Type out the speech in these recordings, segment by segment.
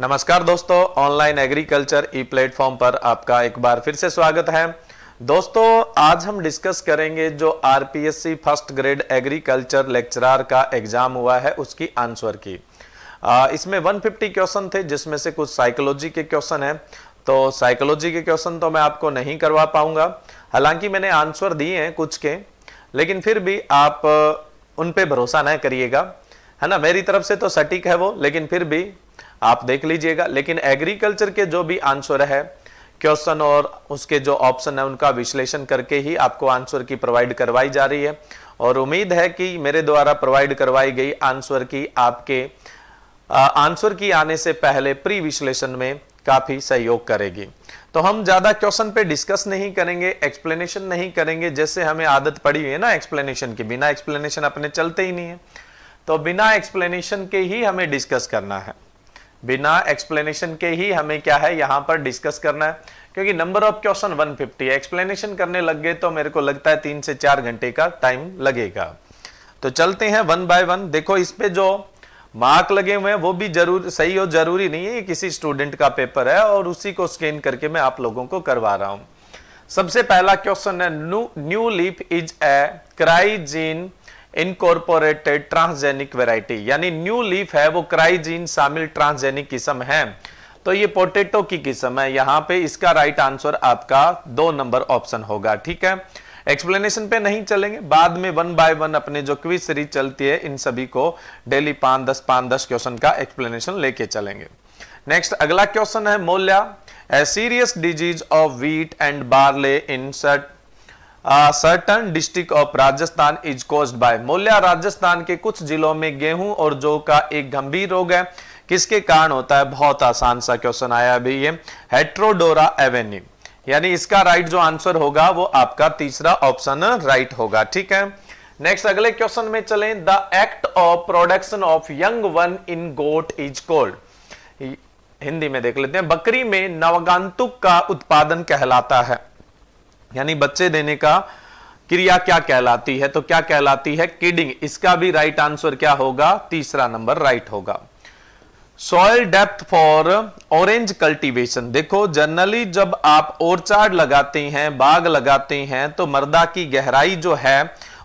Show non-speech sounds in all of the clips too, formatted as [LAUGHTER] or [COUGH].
नमस्कार दोस्तों online agriculture ई platform पर आपका एक बार फिर से स्वागत है दोस्तों आज हम डिस्कस करेंगे जो RPSC first grade agriculture lecturer का एग्जाम हुआ है उसकी आंसर की आ, इसमें 150 क्वेश्चन थे जिसमें से कुछ साइकोलॉजी के क्वेश्चन है तो साइकोलॉजी के क्वेश्चन तो मैं आपको नहीं करवा पाऊंगा हालांकि मैंने आंसर दिए हैं कुछ के लेकिन फिर भी आप उन पर भरोसा न करिएगा है ना मेरी तरफ से तो सटीक है वो लेकिन फिर भी आप देख लीजिएगा लेकिन एग्रीकल्चर के जो भी आंसर है क्वेश्चन और उसके जो ऑप्शन है उनका विश्लेषण करके ही आपको आंसर की प्रोवाइड करवाई जा रही है और उम्मीद है कि मेरे द्वारा प्रोवाइड करवाई गई आंसर की आपके आंसर की आने से पहले प्री विश्लेषण में काफी सहयोग करेगी तो हम ज्यादा क्वेश्चन पे डिस्कस नहीं करेंगे एक्सप्लेनेशन नहीं करेंगे जैसे हमें आदत पड़ी हुई है ना एक्सप्लेनेशन की बिना एक्सप्लेनेशन अपने चलते ही नहीं है तो बिना एक्सप्लेनेशन के ही हमें डिस्कस करना है बिना एक्सप्लेनेशन के ही हमें क्या है यहां पर डिस्कस करना है क्योंकि नंबर ऑफ क्वेश्चन 150 है एक्सप्लेनेशन करने लग गए तो मेरे को लगता है तीन से चार घंटे का टाइम लगेगा तो चलते हैं वन बाय वन देखो इस पे जो मार्क लगे हुए हैं वो भी जरूर सही और जरूरी नहीं है ये किसी स्टूडेंट का पेपर है और उसी को स्कैन करके मैं आप लोगों को करवा रहा हूं सबसे पहला क्वेश्चन है New Leaf is a cry gene incorporated transgenic variety यानी न्यू लीफ है वो क्राइजीन शामिल ट्रांसजेनिक किस्म है तो ये पोटेटो की किस्म है यहां पे इसका राइट आंसर आपका दो नंबर ऑप्शन होगा ठीक है एक्सप्लेनेशन पे नहीं चलेंगे बाद में वन बाय वन अपने जो क्विज सीरीज चलती है इन सभी को डेली पांच दस पांच दस क्वेश्चन का एक्सप्लेनेशन लेके चलेंगे नेक्स्ट अगला क्वेश्चन है molya a serious disease of wheat and barley in cert certain district of Rajasthan is caused by molya Rajasthan के कुछ जिलों में गेहूं और जौ का एक गंभीर रोग है किसके कारण होता है बहुत आसान सा क्वेश्चन आया अभी ये हेट्रोडोरा एवेन्यू यानी इसका राइट जो आंसर होगा वो आपका तीसरा ऑप्शन राइट होगा ठीक है नेक्स्ट अगले क्वेश्चन में चले the act of production of young one in goat is called Hindi में देख लेते हैं बकरी में नवगांतुक का उत्पादन कहलाता है यानी बच्चे देने का क्रिया क्या कहलाती है तो क्या कहलाती है किडिंग इसका भी राइट आंसर क्या होगा तीसरा नंबर राइट होगा soil depth for orange cultivation देखो जनरली जब आप ओरचार्ड लगाते हैं बाग लगाते हैं तो मर्दा की गहराई जो है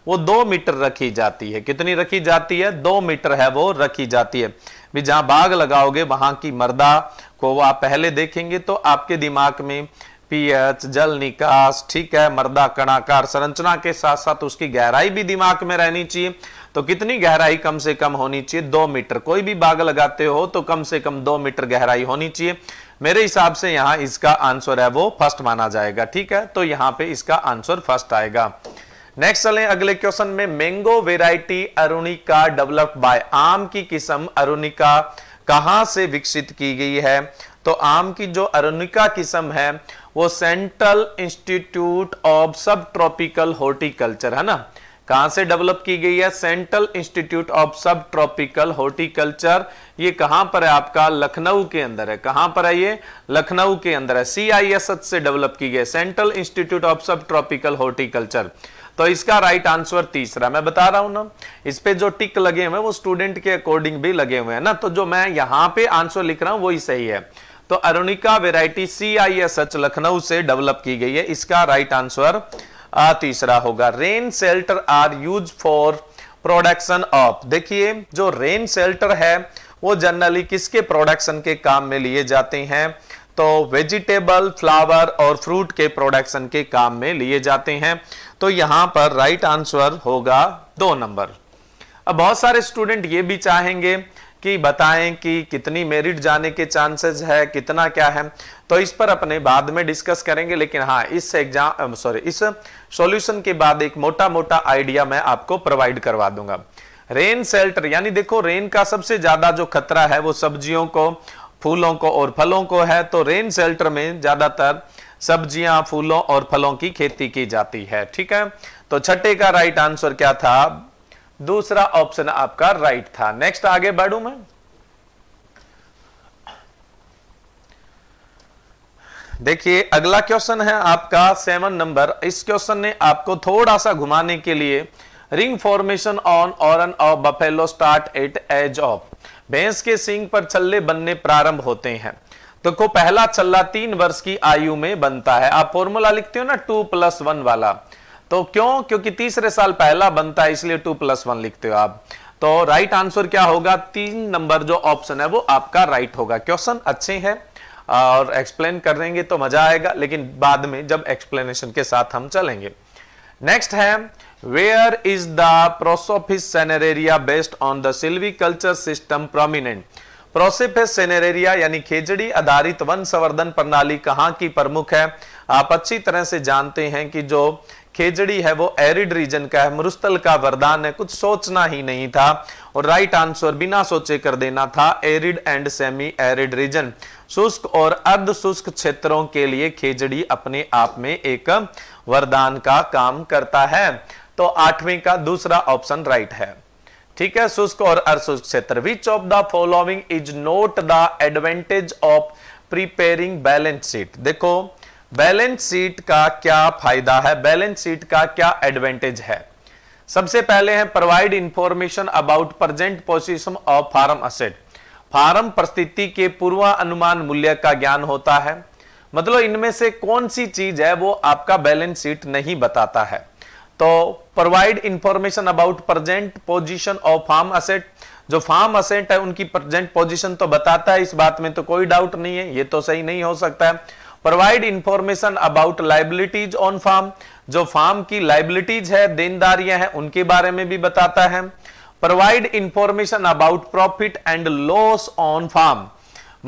वो दो मीटर रखी जाती है कितनी रखी जाती है दो मीटर है वो रखी जाती है भी जहां बाग लगाओगे वहां की मर्दा को आप पहले देखेंगे तो आपके दिमाग में पीएच जल निकास ठीक है मर्दा कणाकार संरचना के साथ साथ उसकी गहराई भी दिमाग में रहनी चाहिए तो कितनी गहराई कम से कम होनी चाहिए दो मीटर कोई भी बाग लगाते हो तो कम से कम दो मीटर गहराई होनी चाहिए मेरे हिसाब से यहां इसका आंसर है वो फर्स्ट माना जाएगा ठीक है तो यहाँ पे इसका आंसर फर्स्ट आएगा नेक्स्ट चले अगले क्वेश्चन में mango variety Arunika develop by आम की किस्म अरुणिका कहां से विकसित की गई है तो आम की जो अरुणिका किस्म है वो central institute of subtropical horticulture है ना कहां से डेवलप की गई है central institute of subtropical horticulture ये कहां पर है आपका लखनऊ के अंदर है कहां पर है ये लखनऊ के अंदर है सीआईएसएच से डेवलप की गई central institute of subtropical horticulture तो इसका राइट आंसर तीसरा मैं बता रहा हूं ना इस पे जो टिक लगे हुए वो स्टूडेंट के अकॉर्डिंग भी लगे हुए हैं ना तो जो मैं यहां पे आंसर लिख रहा हूं वही सही है तो Arunika variety C I S H Lucknow से डेवलप की गई है इसका राइट आंसर तीसरा होगा rain shelter are use for production of देखिए जो रेन सेल्टर है वो जनरली किसके प्रोडक्शन के काम में लिए जाते हैं तो वेजिटेबल फ्लावर और फ्रूट के प्रोडक्शन के काम में लिए जाते हैं तो यहां पर राइट आंसर होगा दो नंबर अब बहुत सारे स्टूडेंट ये भी चाहेंगे कि बताएं कि कितनी मेरिट जाने के चांसेस है कितना क्या है तो इस पर अपने बाद में डिस्कस करेंगे लेकिन हाँ इस एग्जाम सॉरी इस सॉल्यूशन के बाद एक मोटा मोटा आइडिया मैं आपको प्रोवाइड करवा दूंगा रेन सेल्टर यानी देखो रेन का सबसे ज्यादा जो खतरा है वो सब्जियों को फूलों को और फलों को है तो रेन सेल्टर में ज्यादातर सब्जियां फूलों और फलों की खेती की जाती है ठीक है तो छठे का राइट आंसर क्या था दूसरा ऑप्शन आपका राइट था नेक्स्ट आगे बढ़ू मैं देखिए अगला क्वेश्चन है आपका सेवन नंबर इस क्वेश्चन ने आपको थोड़ा सा घुमाने के लिए ring formation on horn of buffalo start at age of भैंस के सिंग पर छल्ले बनने प्रारंभ होते हैं तो को पहला छल्ला तीन वर्ष की आयु में बनता है आप फॉर्मूला लिखते हो ना टू प्लस वन वाला तो क्यों क्योंकि तीसरे साल पहला बनता है इसलिए टू प्लस वन लिखते हो आप तो राइट आंसर क्या होगा तीन नंबर जो ऑप्शन है वो आपका राइट होगा क्वेश्चन अच्छे हैं और एक्सप्लेन करेंगे तो मजा आएगा लेकिन बाद में जब एक्सप्लेनेशन के साथ हम चलेंगे नेक्स्ट है where is the prosopis cineraria based on the silviculture system prominent prosopis cineraria यानी खेजड़ी आधारित वन संवर्धन प्रणाली कहां की प्रमुख है आप अच्छी तरह से जानते हैं कि जो खेजड़ी है वो एरिड रीजन का है मरुस्थल का वरदान है कुछ सोचना ही नहीं था और राइट आंसर बिना सोचे कर देना था arid and semi arid region शुष्क और अर्ध शुष्क क्षेत्रों के लिए खेजड़ी अपने आप में एक वरदान का काम करता है तो आठवीं का दूसरा ऑप्शन राइट है ठीक है शुष्क और अर्शुष्क क्षेत्र which of the following is not the advantage of preparing balance sheet देखो बैलेंस शीट का क्या फायदा है बैलेंस शीट का क्या एडवांटेज है सबसे पहले है provide information about present position of farm asset farm परिस्थिति के पूर्वानुमान मूल्य का ज्ञान होता है मतलब इनमें से कौन सी चीज है वो आपका बैलेंस शीट नहीं बताता है तो provide information about present position of farm asset जो फार्म असेट है उनकी प्रेजेंट पोजीशन तो बताता है इस बात में तो कोई डाउट नहीं है ये तो सही नहीं हो सकता है provide information about liabilities on farm जो फार्म की लाइबिलिटीज है देनदारियां हैं उनके बारे में भी बताता है provide information about profit and loss on farm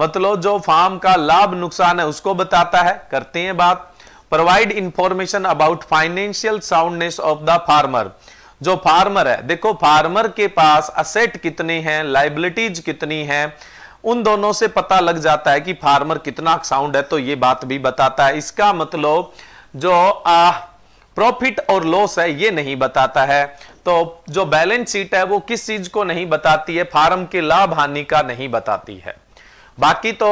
मतलब जो फार्म का लाभ नुकसान है उसको बताता है करते हैं बात provide information about financial soundness of the farmer जो फार्मर है देखो फार्मर के पास असेट कितने हैं लाइबिलिटीज कितनी हैं उन दोनों से पता लग जाता है कि फार्मर कितना साउंड है तो ये बात भी बताता है इसका मतलब जो आ, प्रॉफिट और लॉस है ये नहीं बताता है तो जो बैलेंस शीट है वो किस चीज को नहीं बताती है फार्म के लाभ हानि का नहीं बताती है बाकी तो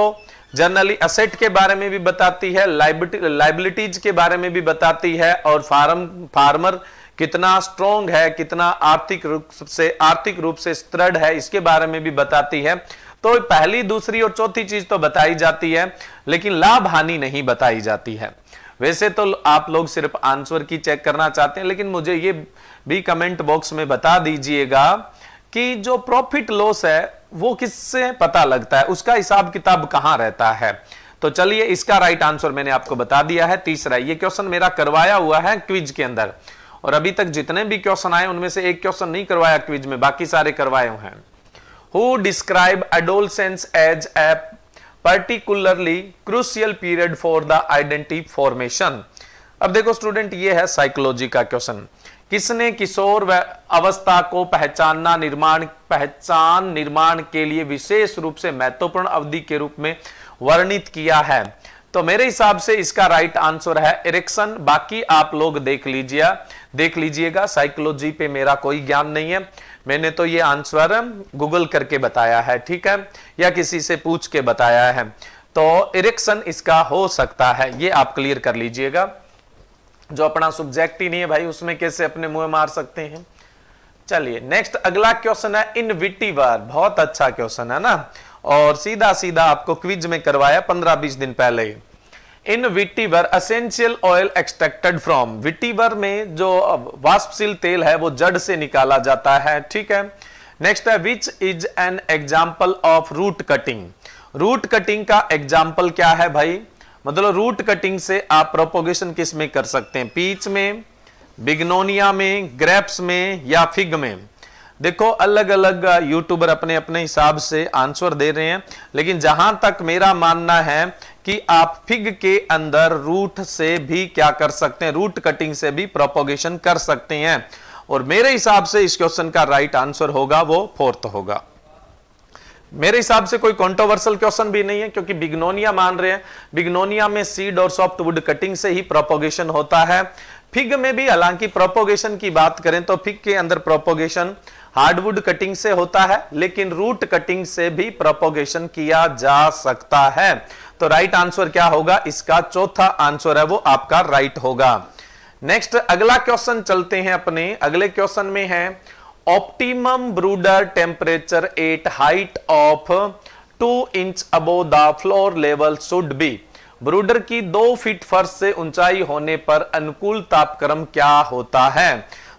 जनरली असेट के बारे में भी बताती है लाइबिलिटीज के बारे में भी बताती है और फार्म फार्मर कितना स्ट्रोंग है कितना आर्थिक रूप से आर्थिक रूप से स्त्रड है इसके बारे में भी बताती है तो पहली दूसरी और चौथी चीज तो बताई जाती है लेकिन लाभ हानि नहीं बताई जाती है वैसे तो आप लोग सिर्फ आंसर की चेक करना चाहते हैं लेकिन मुझे ये भी कमेंट बॉक्स में बता दीजिएगा कि जो प्रॉफिट लॉस है वो किससे पता लगता है उसका हिसाब किताब कहां रहता है तो चलिए इसका राइट आंसर मैंने आपको बता दिया है तीसरा ये क्वेश्चन मेरा करवाया हुआ है क्विज के अंदर और अभी तक जितने भी क्वेश्चन आए उनमें से एक क्वेश्चन नहीं करवाया क्विज में बाकी सारे करवाए हुए हैं who describe adolescence as a particularly crucial period for the identity formation. अब देखो स्टूडेंट ये है साइकोलॉजी का क्वेश्चन किसने किशोर अवस्था को पहचानना निर्माण पहचान निर्माण के लिए विशेष रूप से महत्वपूर्ण अवधि के रूप में वर्णित किया है तो मेरे हिसाब से इसका राइट आंसर है इरेक्शन बाकी आप लोग देख लीजिए देख लीजिएगा साइकोलॉजी पे मेरा कोई ज्ञान नहीं है मैंने तो ये आंसर गूगल करके बताया है ठीक है या किसी से पूछ के बताया है तो इरेक्शन इसका हो सकता है ये आप क्लियर कर लीजिएगा जो अपना सब्जेक्ट ही नहीं है भाई उसमें कैसे अपने मुंह मार सकते हैं चलिए नेक्स्ट अगला क्वेश्चन है इनविटिवर बहुत अच्छा क्वेश्चन है ना और सीधा सीधा आपको क्विज में करवाया पंद्रह बीस दिन पहले ही in vetiver essential oil extracted from vetiver में जो वाष्पशील तेल है वो जड़ से निकाला जाता है ठीक है नेक्स्ट है which is an example of root cutting root cutting का एग्जाम्पल क्या है भाई मतलब रूट कटिंग से आप प्रोपोगेशन किस में कर सकते हैं पीच में बिग्नोनिया में ग्रेप्स में या फिग में देखो अलग अलग uh, यूट्यूबर अपने अपने हिसाब से आंसर दे रहे हैं लेकिन जहां तक मेरा मानना है कि आप फिग के अंदर रूट से भी क्या कर सकते हैं रूट कटिंग से भी प्रोपोगेशन कर सकते हैं और मेरे हिसाब से इस क्वेश्चन का राइट आंसर होगा वो फोर्थ होगा मेरे हिसाब से कोई कॉन्ट्रोवर्सल क्वेश्चन भी नहीं है क्योंकि बिग्नोनिया मान रहे हैं बिग्नोनिया में सीड और सॉफ्ट वुड कटिंग से ही प्रोपोगेशन होता है फिग में भी हालांकि प्रोपोगेशन की बात करें तो फिग के अंदर प्रोपोगेशन हार्डवुड कटिंग से होता है लेकिन रूट कटिंग से भी प्रोपोगेशन किया जा सकता है तो राइट आंसर क्या होगा इसका चौथा आंसर है वो आपका राइट होगा नेक्स्ट अगला क्वेश्चन चलते हैं अपने अगले क्वेश्चन में है optimum brooder temperature at height of two inch above the floor level should be brooder की दो फीट फर्श से ऊंचाई होने पर अनुकूल तापक्रम क्या होता है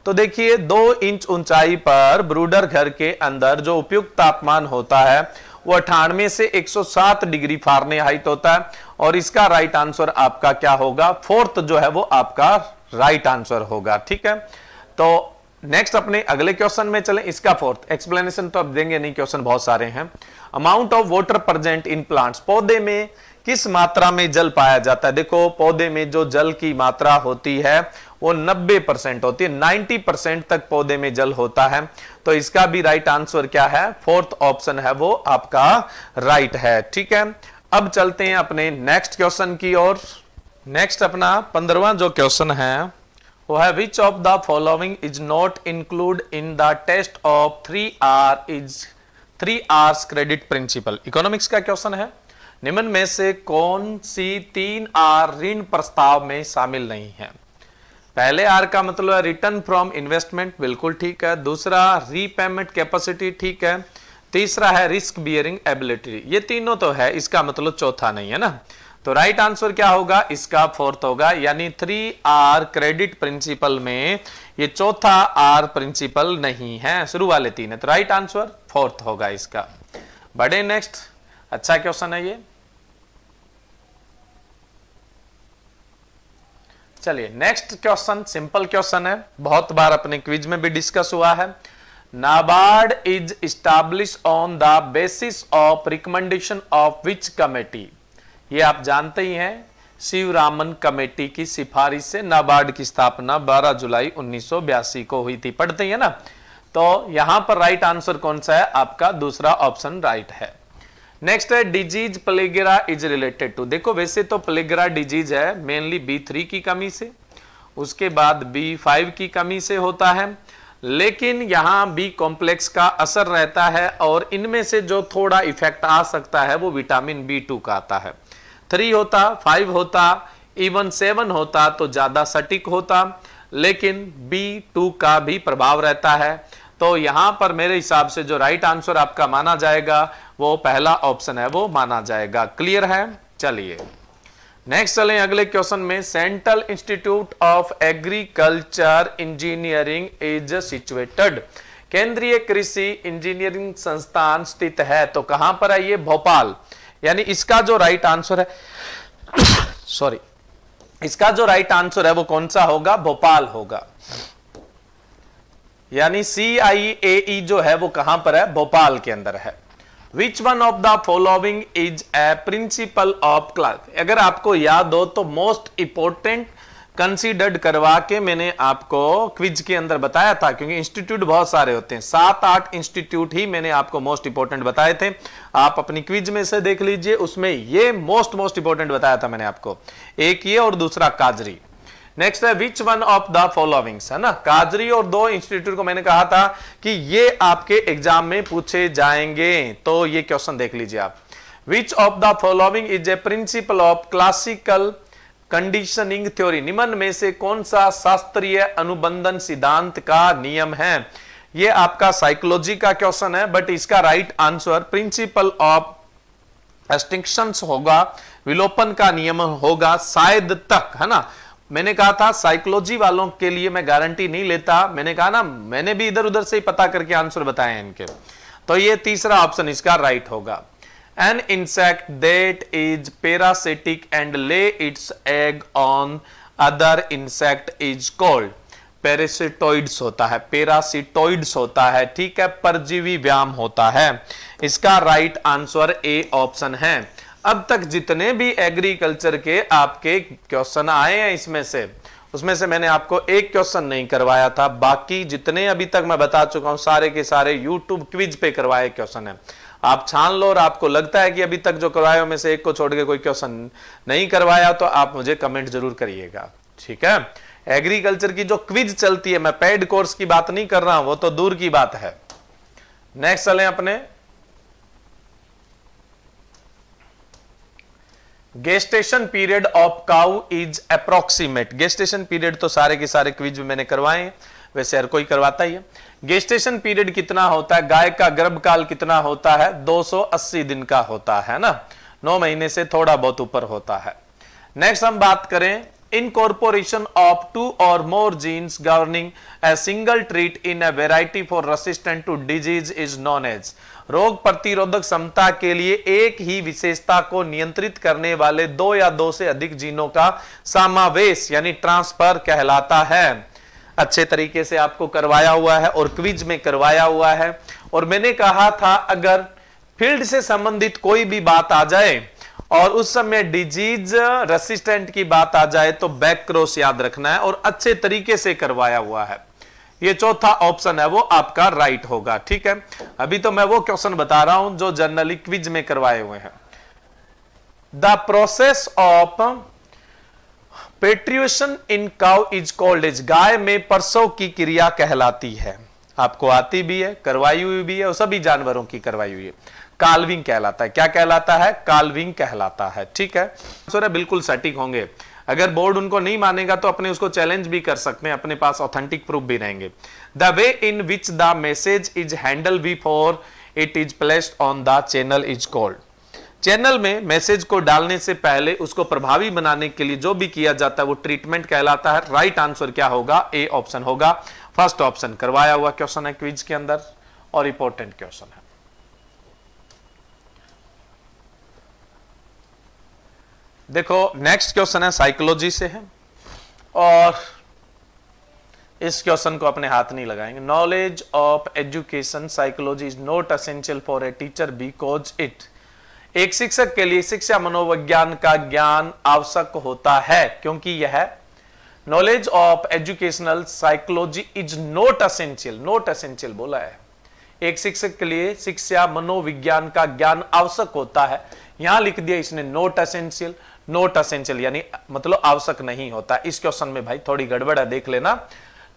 तो देखिए दो इंच ऊंचाई पर ब्रूडर घर के अंदर जो उपयुक्त तापमान होता है वो अठानवे से 107 डिग्री फारने हाइट होता है और इसका राइट आंसर आपका क्या होगा फोर्थ जो है वो आपका राइट आंसर होगा ठीक है तो नेक्स्ट अपने अगले क्वेश्चन में चलें इसका फोर्थ एक्सप्लेनेशन तो आप देंगे नहीं क्वेश्चन बहुत सारे हैं amount of water present in plants पौधे में किस मात्रा में जल पाया जाता है देखो पौधे में जो जल की मात्रा होती है वो 90 परसेंट होती है 90 परसेंट तक पौधे में जल होता है तो इसका भी राइट आंसर क्या है फोर्थ ऑप्शन है वो आपका राइट है ठीक है अब चलते हैं अपने नेक्स्ट क्वेश्चन की ओर नेक्स्ट अपना पंद्रवा जो क्वेश्चन है वो है which of the following is not include in the test of three R is three R's credit principle economics का क्वेश्चन है निम्न में से कौन सी तीन आर ऋण प्रस्ताव में शामिल नहीं है पहले आर का मतलब है रिटर्न फ्रॉम इन्वेस्टमेंट बिल्कुल ठीक है दूसरा रीपेमेंट कैपेसिटी ठीक है तीसरा है रिस्क बियरिंग एबिलिटी ये तीनों तो है इसका मतलब चौथा नहीं है ना तो राइट right आंसर क्या होगा इसका फोर्थ होगा यानी थ्री आर क्रेडिट प्रिंसिपल में ये चौथा आर प्रिंसिपल नहीं है शुरू वाले तीन है तो राइट आंसर फोर्थ होगा इसका बड़े नेक्स्ट अच्छा क्वेश्चन है ये चलिए नेक्स्ट क्वेश्चन सिंपल क्वेश्चन है बहुत बार अपने क्विज में भी डिस्कस हुआ है NABARD is establish on the basis of recommendation of which committee ये आप जानते ही हैं शिवरामन कमेटी की सिफारिश से नाबार्ड की स्थापना 12 जुलाई उन्नीस को हुई थी पढ़ते हैं ना तो यहां पर राइट आंसर कौन सा है आपका दूसरा ऑप्शन राइट है नेक्स्ट है disease pellagra is related to देखो वैसे तो प्लेगरा डिजीज है मेनली बी थ्री की कमी से उसके बाद बी फाइव की कमी से होता है लेकिन यहाँ बी कॉम्प्लेक्स का असर रहता है और इनमें से जो थोड़ा इफेक्ट आ सकता है वो विटामिन बी टू का आता है थ्री होता फाइव होता इवन सेवन होता तो ज़्यादा सटीक होता लेकिन बी टू का भी प्रभाव रहता है तो यहां पर मेरे हिसाब से जो राइट आंसर आपका माना जाएगा वो पहला ऑप्शन है वो माना जाएगा क्लियर है चलिए नेक्स्ट चलें अगले क्वेश्चन में central institute of agriculture engineering is situated केंद्रीय कृषि इंजीनियरिंग संस्थान स्थित है तो कहां पर है ये भोपाल यानी इसका जो राइट आंसर है सॉरी इसका जो राइट आंसर है वो कौन सा होगा भोपाल होगा यानी सी आई ए जो है वो कहां पर है भोपाल के अंदर है which one of the following is a principle of class अगर आपको याद हो तो मोस्ट इंपोर्टेंट कंसीडर्ड करवा के मैंने आपको क्विज के अंदर बताया था क्योंकि इंस्टीट्यूट बहुत सारे होते हैं सात आठ इंस्टीट्यूट ही मैंने आपको मोस्ट इंपोर्टेंट बताए थे आप अपनी क्विज में से देख लीजिए उसमें ये मोस्ट मोस्ट इंपोर्टेंट बताया था मैंने आपको एक ये और दूसरा काजरी नेक्स्ट है which one of the following है ना काजरी और दो इंस्टीट्यूट को मैंने कहा था कि ये आपके एग्जाम में पूछे जाएंगे तो ये क्वेश्चन देख लीजिए आप which of the following is a principle of classical conditioning theory निम्न में से कौन सा शास्त्रीय अनुबंधन सिद्धांत का नियम है ये आपका साइकोलॉजी का क्वेश्चन है बट इसका right answer principle of extinction होगा विलोपन का नियम होगा शायद तक है ना मैंने कहा था साइकोलॉजी वालों के लिए मैं गारंटी नहीं लेता मैंने कहा ना मैंने भी इधर उधर से ही पता करके आंसर बताए इनके तो ये तीसरा ऑप्शन इसका राइट होगा an insect that is parasitic and lay its egg on other insect is called parasitoids होता है पेरासिटोइड्स होता है ठीक है परजीवी व्याम होता है इसका राइट आंसर ए ऑप्शन है अब तक जितने भी एग्रीकल्चर के आपके क्वेश्चन आए हैं इसमें से उसमें से मैंने आपको एक क्वेश्चन नहीं करवाया था बाकी जितने अभी तक मैं बता चुका हूं सारे के सारे यूट्यूब क्विज पे करवाए क्वेश्चन है आप छान लो और आपको लगता है कि अभी तक जो करवाए में से एक को छोड़ के कोई क्वेश्चन नहीं करवाया तो आप मुझे कमेंट जरूर करिएगा ठीक है एग्रीकल्चर की जो क्विज चलती है मैं पेड कोर्स की बात नहीं कर रहा हूं वो तो दूर की बात है नेक्स्ट चले अपने gestation period of cow is approximate gestation period तो सारे के सारे क्विज मैंने करवाए वैसे हर कोई करवाता ही है गेस्टेशन पीरियड कितना होता है गाय का गर्भकाल कितना होता है 280 दिन का होता है ना नौ महीने से थोड़ा बहुत ऊपर होता है नेक्स्ट हम बात करें कॉर्पोरेशन ऑफ टू और more genes governing a single trait in a variety for resistant to disease is known as रोग प्रतिरोधक क्षमता के लिए एक ही विशेषता को नियंत्रित करने वाले दो या दो से अधिक जीनों का समावेश यानी ट्रांसफर कहलाता है अच्छे तरीके से आपको करवाया हुआ है और क्विज में करवाया हुआ है और मैंने कहा था अगर फील्ड से संबंधित कोई भी बात आ जाए और उस समय डिजीज रेसिस्टेंट की बात आ जाए तो बैक क्रॉस याद रखना है और अच्छे तरीके से करवाया हुआ है ये चौथा ऑप्शन है वो आपका राइट होगा ठीक है अभी तो मैं वो क्वेश्चन बता रहा हूं जो जनरली क्विज में करवाए हुए हैं the process of parturition in cow is called is गाय में परसों की क्रिया कहलाती है आपको आती भी है करवाई हुई भी है और सभी जानवरों की करवाई हुई है कालविंग कहलाता है क्या कहलाता है कालविंग कहलाता है ठीक है सर बिल्कुल सटीक होंगे अगर बोर्ड उनको नहीं मानेगा तो अपने उसको चैलेंज भी कर सकते हैं अपने पास ऑथेंटिक प्रूफ भी रहेंगे the way in which the message is handle before it is placed on the channel is called channel में मैसेज को डालने से पहले उसको प्रभावी बनाने के लिए जो भी किया जाता है वो ट्रीटमेंट कहलाता है राइट आंसर क्या होगा ए ऑप्शन होगा फर्स्ट ऑप्शन करवाया हुआ क्वेश्चन है क्विज के अंदर और इंपॉर्टेंट क्वेश्चन है देखो नेक्स्ट क्वेश्चन है साइकोलॉजी से है और इस क्वेश्चन को अपने हाथ नहीं लगाएंगे knowledge of education psychology is not essential for a teacher because it एक शिक्षक के लिए शिक्षा मनोविज्ञान का ज्ञान आवश्यक होता है क्योंकि यह knowledge of educational psychology is not essential not essential बोला है एक शिक्षक के लिए शिक्षा मनोविज्ञान का ज्ञान आवश्यक होता है यहां लिख दिया इसने नॉट असेंशियल नोट असेंशियल यानी मतलब आवश्यक नहीं होता इस क्वेश्चन में भाई थोड़ी गड़बड़ है देख लेना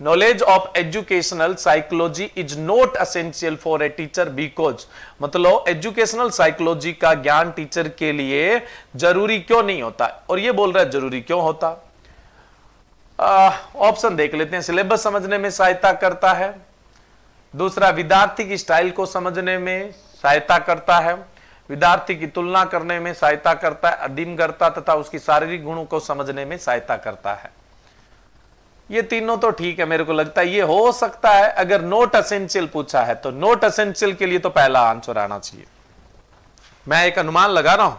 knowledge of educational psychology is not essential for a teacher because मतलब एजुकेशनल साइकोलॉजी का ज्ञान टीचर के लिए जरूरी क्यों नहीं होता और ये बोल रहा है जरूरी क्यों होता ऑप्शन देख लेते हैं सिलेबस समझने में सहायता करता है दूसरा विद्यार्थी की स्टाइल को समझने में सहायता करता है विद्यार्थी की तुलना करने में सहायता करता है अधिम करता तथा उसकी शारीरिक गुणों को समझने में सहायता करता है ये तीनों तो ठीक है मेरे को लगता है ये हो सकता है अगर नोट असेंशियल पूछा है तो नोट असेंशियल के लिए तो पहला आंसर आना चाहिए मैं एक अनुमान लगा रहा हूं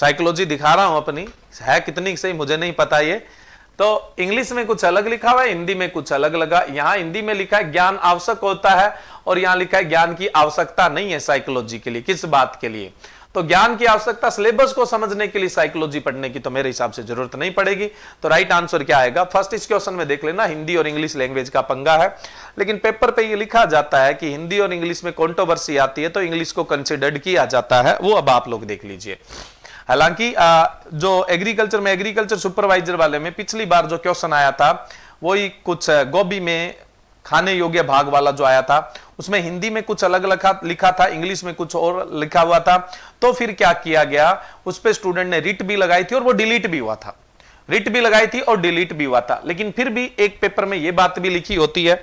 साइकोलॉजी दिखा रहा हूं अपनी है कितनी सही मुझे नहीं पता ये तो इंग्लिश में कुछ अलग लिखा हुआ है हिंदी में कुछ अलग लगा यहां हिंदी में लिखा है ज्ञान आवश्यक होता है और यहाँ लिखा है ज्ञान की आवश्यकता नहीं है साइकोलॉजी के लिए किस बात के लिए तो ज्ञान की आवश्यकता सिलेबस को समझने के लिए साइकोलॉजी पढ़ने की तो मेरे हिसाब से जरूरत नहीं पड़ेगी तो राइट आंसर क्या आएगा फर्स्ट इस क्वेश्चन में देख लेना हिंदी और इंग्लिश लैंग्वेज का पंगा है लेकिन पेपर पे ये लिखा जाता है कि हिंदी और इंग्लिश में कॉन्ट्रोवर्सी आती है तो इंग्लिश को कंसिडर्ड किया जाता है वो अब आप लोग देख लीजिए हालांकि जो एग्रीकल्चर में एग्रीकल्चर सुपरवाइजर वाले में पिछली बार जो क्वेश्चन आया था वही कुछ गोभी में खाने योग्य भाग वाला जो आया था उसमें हिंदी में कुछ अलग लिखा लिखा था इंग्लिश में कुछ और लिखा हुआ था तो फिर क्या किया गया उस पर स्टूडेंट ने रिट भी लगाई थी और वो डिलीट भी हुआ था रिट भी लगाई थी और डिलीट भी हुआ था लेकिन फिर भी एक पेपर में ये बात भी लिखी होती है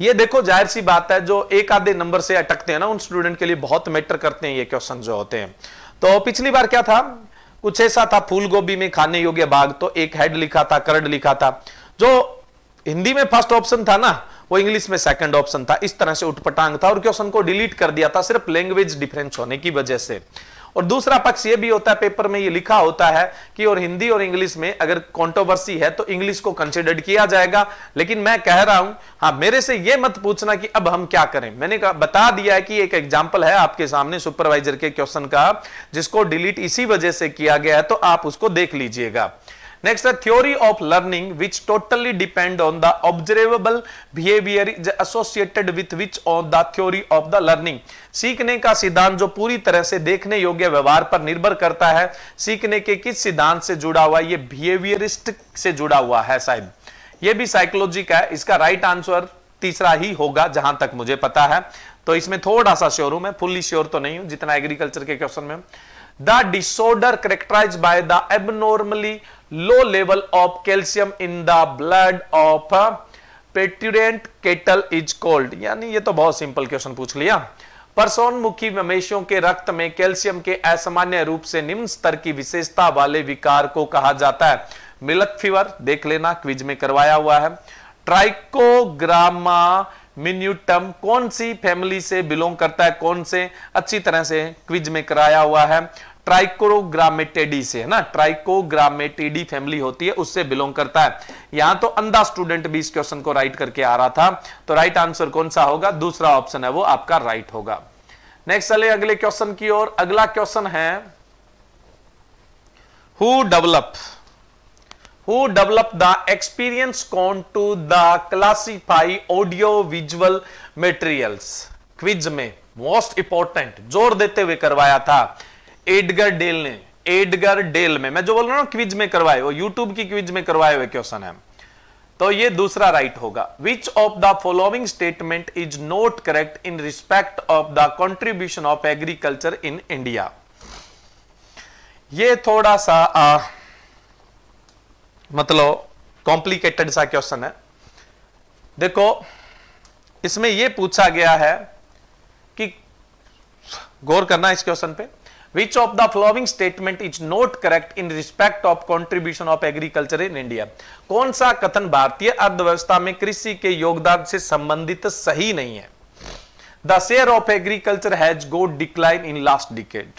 ये देखो जाहिर सी बात है जो एक आधे नंबर से अटकते हैं ना उन स्टूडेंट के लिए बहुत मैटर करते हैं ये क्वेश्चन जो होते हैं तो पिछली बार क्या था कुछ ऐसा था फूल गोभी में खाने योग्य बाग तो एक हेड लिखा था करड लिखा था जो हिंदी में फर्स्ट ऑप्शन था ना वो इंग्लिश में सेकंड ऑप्शन था इस तरह से उठपटांग था और क्वेश्चन को डिलीट कर दिया था सिर्फ लैंग्वेज डिफरेंस होने की वजह से और दूसरा पक्ष यह भी होता है पेपर में ये लिखा होता है कि और हिंदी और इंग्लिश में अगर कॉन्ट्रोवर्सी है तो इंग्लिश को कंसिडर्ड किया जाएगा लेकिन मैं कह रहा हूं हाँ मेरे से यह मत पूछना कि अब हम क्या करें मैंने कहा बता दिया है कि एक एग्जाम्पल है आपके सामने सुपरवाइजर के क्वेश्चन का जिसको डिलीट इसी वजह से किया गया है तो आप उसको देख लीजिएगा next a theory of learning which totally depend on the observable behavior is associated with which on the theory of the learning. सीखने का सिद्धांत जो पूरी तरह से देखने योग्य व्यवहार पर निर्भर करता है सीखने के किस सिद्धांत से जुड़ा हुआ ये बिहेवियरिस्ट से जुड़ा हुआ है शायद ये भी साइकोलॉजी का है इसका राइट right आंसर तीसरा ही होगा जहां तक मुझे पता है तो इसमें थोड़ा सा श्योर हूं मैं फुल्ली श्योर तो नहीं हूं जितना एग्रीकल्चर के क्वेश्चन में the disorder characterise by the abnormally low level of calcium in the blood of parturient cattle is called यानी ये तो बहुत सिंपल क्वेश्चन पूछ लिया मुखी मवेशियों के रक्त में कैल्शियम के असामान्य रूप से निम्न स्तर की विशेषता वाले विकार को कहा जाता है मिलक फीवर देख लेना क्विज में करवाया हुआ है ट्राइकोग्रामा मिन्यूटम कौन सी फैमिली से बिलोंग करता है कौन से अच्छी तरह से क्विज में कराया हुआ है ट्राइकोग्रामेटेडी से है ना ट्राइकोग्रामेटेडी फैमिली होती है उससे बिलोंग करता है यहां तो अंधा स्टूडेंट भी इस क्वेश्चन को राइट करके आ रहा था तो राइट आंसर कौन सा होगा दूसरा ऑप्शन है वो आपका राइट होगा नेक्स्ट चले अगले क्वेश्चन की ओर अगला क्वेश्चन है who develop who develop the experience cone to the classify audio visual materials quiz में मोस्ट इंपॉर्टेंट जोर देते हुए करवाया था एडगर डेल ने एडगर डेल में मैं जो बोल रहा हूं क्विज में करवाए वो यूट्यूब की क्विज में करवाए हुए क्वेश्चन है तो ये दूसरा राइट होगा which of the following statement is not correct in respect of the contribution of agriculture in India ये थोड़ा सा आ, मतलब कॉम्प्लिकेटेड सा क्वेश्चन है देखो इसमें यह पूछा गया है कि गौर करना इस क्वेश्चन पे which of the following statement is not correct in respect of contribution of agriculture in India कौन सा कथन भारतीय अर्थव्यवस्था में कृषि के योगदान से संबंधित सही नहीं है the share of agriculture has go decline in last decade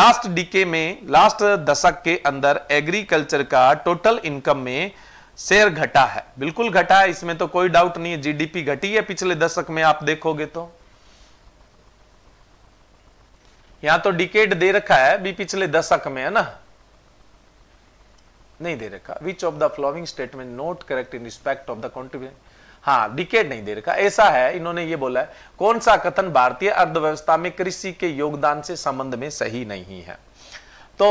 last decade में लास्ट दशक के अंदर एग्रीकल्चर का टोटल इनकम में शेयर घटा है बिल्कुल घटा है इसमें तो कोई डाउट नहीं है जीडीपी घटी है पिछले दशक में आप देखोगे तो यहां तो डिकेड दे रखा है भी पिछले दशक में है ना नहीं दे रखा which of the following statement not correct in respect of the contribution हाँ डिकेड नहीं दे रखा ऐसा है इन्होंने ये बोला है कौन सा कथन भारतीय अर्थव्यवस्था में कृषि के योगदान से संबंध में सही नहीं है तो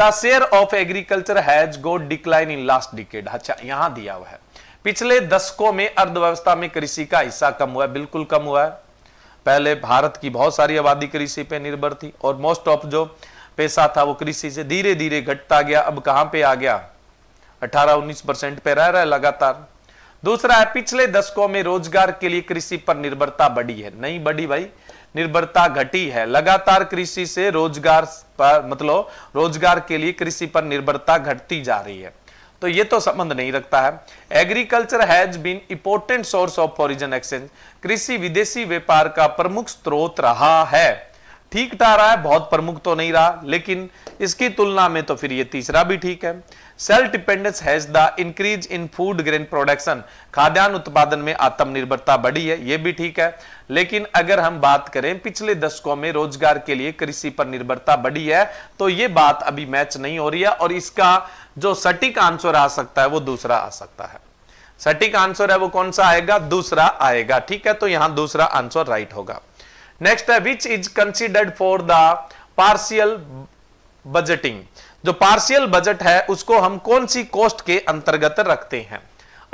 the share of agriculture has go decline in last decade अच्छा यहां दिया हुआ है पिछले दशकों में अर्थव्यवस्था में कृषि का हिस्सा कम हुआ है बिल्कुल कम हुआ है पहले भारत की बहुत सारी आबादी कृषि पे निर्भर थी और मोस्ट ऑफ जो पैसा था वो कृषि से धीरे धीरे घटता गया अब कहा पे आ गया 18-19 परसेंट पे रह रहा है लगातार दूसरा है पिछले दशकों में रोजगार के लिए कृषि पर निर्भरता बढ़ी है नहीं बढ़ी भाई निर्भरता घटी है लगातार कृषि से रोजगार पर मतलब रोजगार के लिए कृषि पर निर्भरता घटती जा रही है तो ये तो संबंध नहीं रखता है agriculture has been important source of foreign exchange कृषि विदेशी व्यापार का प्रमुख स्रोत रहा है ठीक ठा रहा है बहुत प्रमुख तो नहीं रहा लेकिन इसकी तुलना में तो फिर ये तीसरा भी ठीक है self dependence has the increase in food grain production खाद्यान्न उत्पादन में आत्मनिर्भरता बढ़ी है ये भी ठीक है लेकिन अगर हम बात करें पिछले दशकों में रोजगार के लिए कृषि पर निर्भरता बढ़ी है तो ये बात अभी मैच नहीं हो रही है और इसका जो सटीक आंसर आ सकता है वो दूसरा आ सकता है सटीक आंसर है वो कौन सा आएगा दूसरा आएगा ठीक है तो यहां दूसरा आंसर राइट होगा नेक्स्ट है which is considered for the partial budgeting जो पार्शियल बजट है उसको हम कौन सी कोस्ट के अंतर्गत रखते हैं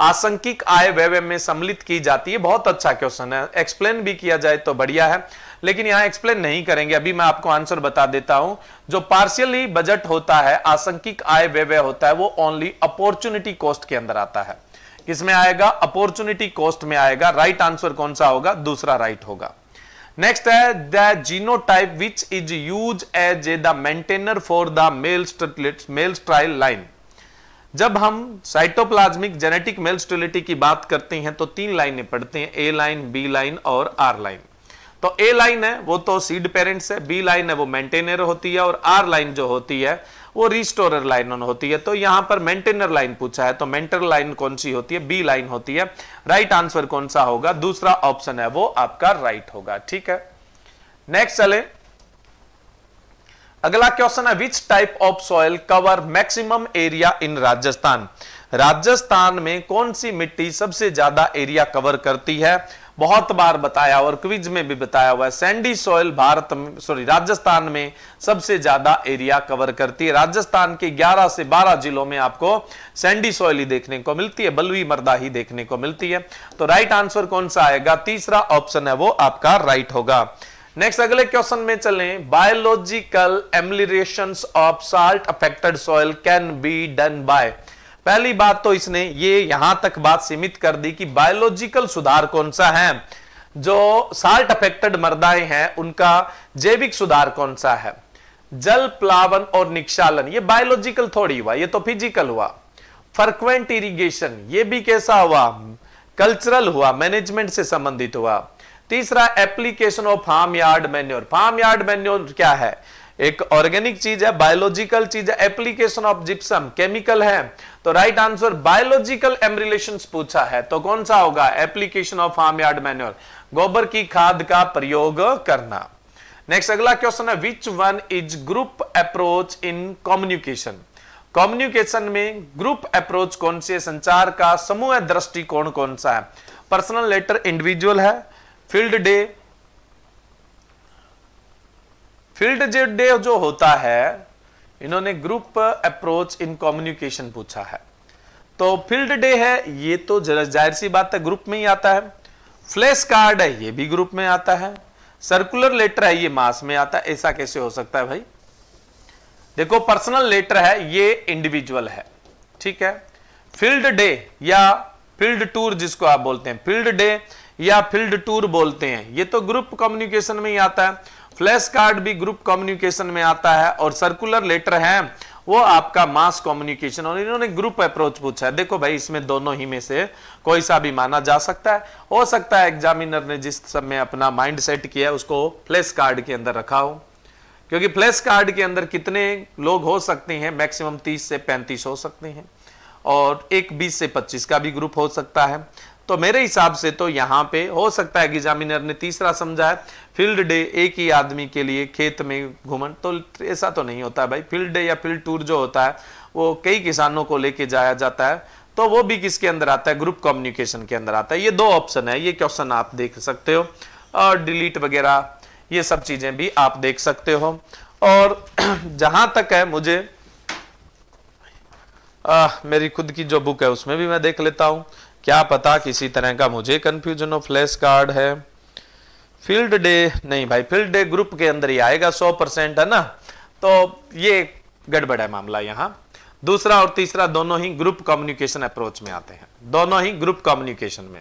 आसंकिक आय व्यय में सम्मिलित की जाती है बहुत अच्छा क्वेश्चन है एक्सप्लेन भी किया जाए तो बढ़िया है लेकिन यहां एक्सप्लेन नहीं करेंगे अभी मैं आपको आंसर बता देता हूं जो पार्शियली बजट होता है आसंकिक आय व्यय होता है वो ओनली अपॉर्चुनिटी कॉस्ट के अंदर आता है किसमें आएगा अपॉर्चुनिटी कॉस्ट में आएगा राइट right आंसर कौन सा होगा दूसरा राइट right होगा नेक्स्ट है the type which is use as a the maintainer for the male male sterile line जब हम साइटोप्लाज्मिक जेनेटिक मेल स्टिलिटी की बात करते हैं तो तीन लाइनें पढ़ते हैं ए लाइन बी लाइन और आर लाइन तो ए लाइन है वो तो सीड पेरेंट्स है बी लाइन है वो मेंटेनर होती है और आर लाइन जो होती है वो रिस्टोरर लाइन होती है तो यहां पर मेंटेनर लाइन पूछा है तो मेंटर लाइन कौन सी होती है बी लाइन होती है राइट आंसर कौन सा होगा दूसरा ऑप्शन है वो आपका राइट होगा ठीक है नेक्स्ट चले अगला क्वेश्चन है which type of soil cover maximum area in Rajasthan Rajasthan में कौन सी मिट्टी सबसे ज्यादा एरिया कवर करती है बहुत बार बताया और क्विज में भी बताया हुआ है सैंडी सॉइल भारत में सॉरी राजस्थान में सबसे ज्यादा एरिया कवर करती है राजस्थान के 11 से 12 जिलों में आपको सैंडी सॉइल ही देखने को मिलती है बलुई मरदा ही देखने को मिलती है तो राइट आंसर कौन सा आएगा तीसरा ऑप्शन है वो आपका राइट होगा नेक्स्ट अगले क्वेश्चन में चले biological amelioration of salt affected soil can be done by पहली बात तो इसने ये यहां तक बात सीमित कर दी कि बायोलॉजिकल सुधार कौन सा है जो साल्ट अफेक्टेड मर्दाएं हैं उनका जैविक सुधार कौन सा है जल प्लावन और निक्षालन ये बायोलॉजिकल थोड़ी हुआ ये तो फिजिकल हुआ फ्रक्वेंट इरिगेशन ये भी कैसा हुआ कल्चरल हुआ मैनेजमेंट से संबंधित हुआ तीसरा application of farm yard manure farm yard manure क्या है एक ऑर्गेनिक चीज है बायोलॉजिकल चीज है एप्लीकेशन ऑफ जिप्सम केमिकल है तो राइट आंसर बायोलॉजिकल एमरिलेशन पूछा है तो कौन सा होगा application of farm yard manure गोबर की खाद का प्रयोग करना नेक्स्ट अगला क्वेश्चन है which one is group approach in communication communication में ग्रुप अप्रोच कौन सी संचार का समूह दृष्टिकोण कौन सा है पर्सनल लेटर इंडिविजुअल है फील्ड डे फील्ड डे जो होता है इन्होंने ग्रुप अप्रोच इन कम्युनिकेशन पूछा है तो फील्ड डे है ये तो जाहिर सी बात है ग्रुप में ही आता है फ्लैश कार्ड है ये भी ग्रुप में आता है सर्कुलर लेटर है ये मास में आता है ऐसा कैसे हो सकता है भाई देखो पर्सनल लेटर है ये इंडिविजुअल है ठीक है फील्ड डे या फील्ड टूर जिसको आप बोलते हैं फील्ड डे या फील्ड टूर बोलते हैं ये तो ग्रुप कम्युनिकेशन में ही आता है फ्लैश कार्ड भी ग्रुप कम्युनिकेशन में आता है और सर्कुलर लेटर है वो आपका मास कम्युनिकेशन और इन्होंने ग्रुप अप्रोच पूछा है देखो भाई इसमें दोनों ही में से कोई सा भी माना जा सकता है हो सकता है एग्जामिनर ने जिस सब में अपना माइंड सेट किया है उसको फ्लैश कार्ड के अंदर रखा हो क्योंकि फ्लैश कार्ड के अंदर कितने लोग हो सकते हैं मैक्सिमम तीस से पैंतीस हो सकते हैं और एक बीस से पच्चीस का भी ग्रुप हो सकता है तो मेरे हिसाब से तो यहाँ पे हो सकता है एग्जामिनर ने तीसरा समझा है फील्ड डे एक ही आदमी के लिए खेत में घूमन तो ऐसा तो नहीं होता है भाई फील्ड डे या फील्ड टूर जो होता है वो कई किसानों को लेके जाया जाता है तो वो भी किसके अंदर आता है ग्रुप कम्युनिकेशन के अंदर आता है ये दो ऑप्शन है ये क्वेश्चन आप देख सकते हो और डिलीट वगैरह ये सब चीजें भी आप देख सकते हो और [CLEARS THROAT] जहां तक है मुझे आ, मेरी खुद की जो बुक है उसमें भी मैं देख लेता हूं क्या पता किसी तरह का मुझे कंफ्यूजन ऑफ फ्लैश कार्ड है फील्ड डे नहीं भाई फील्ड डे ग्रुप के अंदर ही आएगा सौ परसेंट है ना तो ये गड़बड़ है मामला यहाँ दूसरा और तीसरा दोनों ही ग्रुप कम्युनिकेशन अप्रोच में आते हैं दोनों ही ग्रुप कम्युनिकेशन में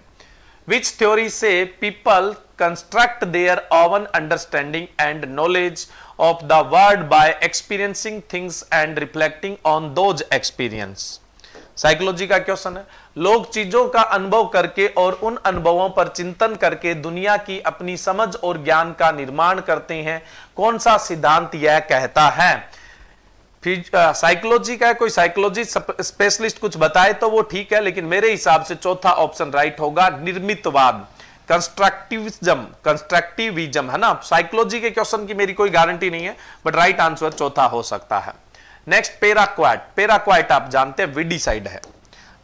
विच थ्योरी से people construct their own understanding and knowledge of the world by experiencing things and reflecting on those experience psychology का क्वेश्चन है लोग चीजों का अनुभव करके और उन अनुभवों पर चिंतन करके दुनिया की अपनी समझ और ज्ञान का निर्माण करते हैं कौन सा सिद्धांत यह कहता है साइकोलॉजी का है कोई साइकोलॉजी स्पेशलिस्ट कुछ बताए तो वो ठीक है लेकिन मेरे हिसाब से चौथा ऑप्शन राइट होगा निर्मितवाद कंस्ट्रक्टिविज्म कंस्ट्रक्टिविज्म है ना साइकोलॉजी के क्वेश्चन की मेरी कोई गारंटी नहीं है बट राइट आंसर चौथा हो सकता है नेक्स्ट पेराक्वाइट पेराक्वाइट आप जानते हैं विडिसाइड है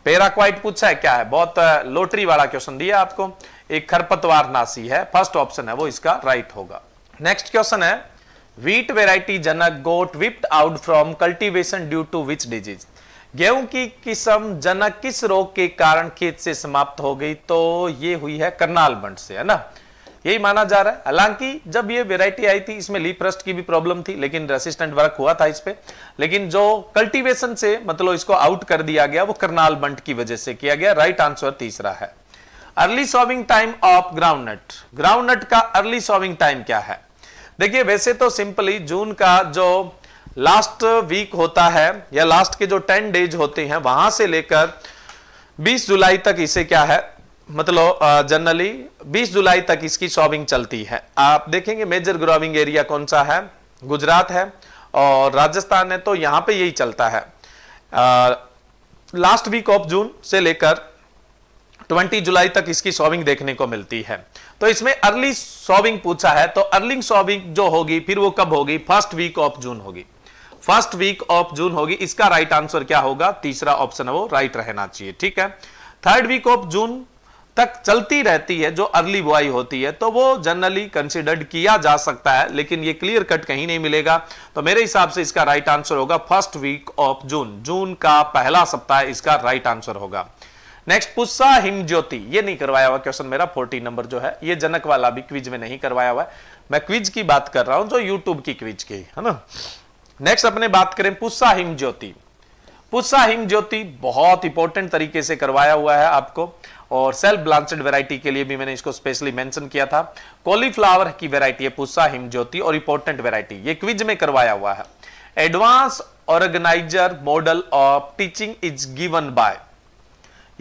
पेराक्वाइट पूछा है क्या है बहुत लोटरी वाला क्वेश्चन दिया आपको एक खरपतवार नासी है फर्स्ट ऑप्शन है वो इसका राइट होगा नेक्स्ट क्वेश्चन है wheat variety Janak got whipped out from cultivation due to which disease गेहूं की किस्म जनक किस रोग के कारण खेत से समाप्त हो गई तो ये हुई है करनाल बंट से है ना यही माना जा रहा है हालांकि जब ये वेराइटी आई थी इसमें लीप्रस्ट की भी प्रॉब्लम थी लेकिन रेसिस्टेंट वर्क हुआ था इस पर लेकिन जो कल्टीवेशन से मतलब इसको आउट कर दिया गया वो करनाल बंट की वजह से किया गया राइट आंसर तीसरा है early sowing time of ground ground groundnut का अर्ली सॉविंग टाइम क्या है देखिए वैसे तो सिंपली जून का जो लास्ट वीक होता है या लास्ट के जो टेन डेज होते हैं वहां से लेकर 20 जुलाई तक इसे क्या है मतलब जनरली 20 जुलाई तक इसकी सॉबिंग चलती है आप देखेंगे मेजर ग्रोविंग एरिया कौन सा है गुजरात है और राजस्थान है तो यहाँ पे यही चलता है ah, last week of June से लेकर 20 जुलाई तक इसकी सॉबिंग देखने को मिलती है तो इसमें अर्ली सॉबिंग पूछा है तो अर्ली सॉबिंग जो होगी फिर वो कब होगी फर्स्ट वीक ऑफ जून होगी फर्स्ट वीक ऑफ जून होगी इसका राइट आंसर क्या होगा तीसरा ऑप्शन है वो राइट रहना चाहिए ठीक है थर्ड वीक ऑफ जून तक चलती रहती है जो अर्ली बुआई होती है तो वो जनरली कंसिडर्ड किया जा सकता है लेकिन ये क्लियर कट कहीं नहीं मिलेगा तो मेरे हिसाब से इसका राइट आंसर होगा first week of June June का पहला सप्ताह इसका राइट आंसर होगा नेक्स्ट पुस्सा हिम ज्योति ये नहीं करवाया हुआ क्वेश्चन मेरा फोर्टीन नंबर जो है ये जनक वाला भी क्विज में नहीं करवाया हुआ है मैं क्विज की बात कर रहा हूं जो यूट्यूब की क्विज की है ना नेक्स्ट अपने बात करें पुस्सा हिम ज्योति पुस्सा हिम ज्योति बहुत इंपॉर्टेंट तरीके से करवाया हुआ है आपको और सेल्फ ब्लांसेड वेराइटी के लिए भी मैंने इसको स्पेशली मेंशन किया था कॉलीफ्लावर की वेराइटी है पुसा हिमज्योति और इंपॉर्टेंट वेराइटी ये क्विज में करवाया हुआ है advance organiser model of teaching is given by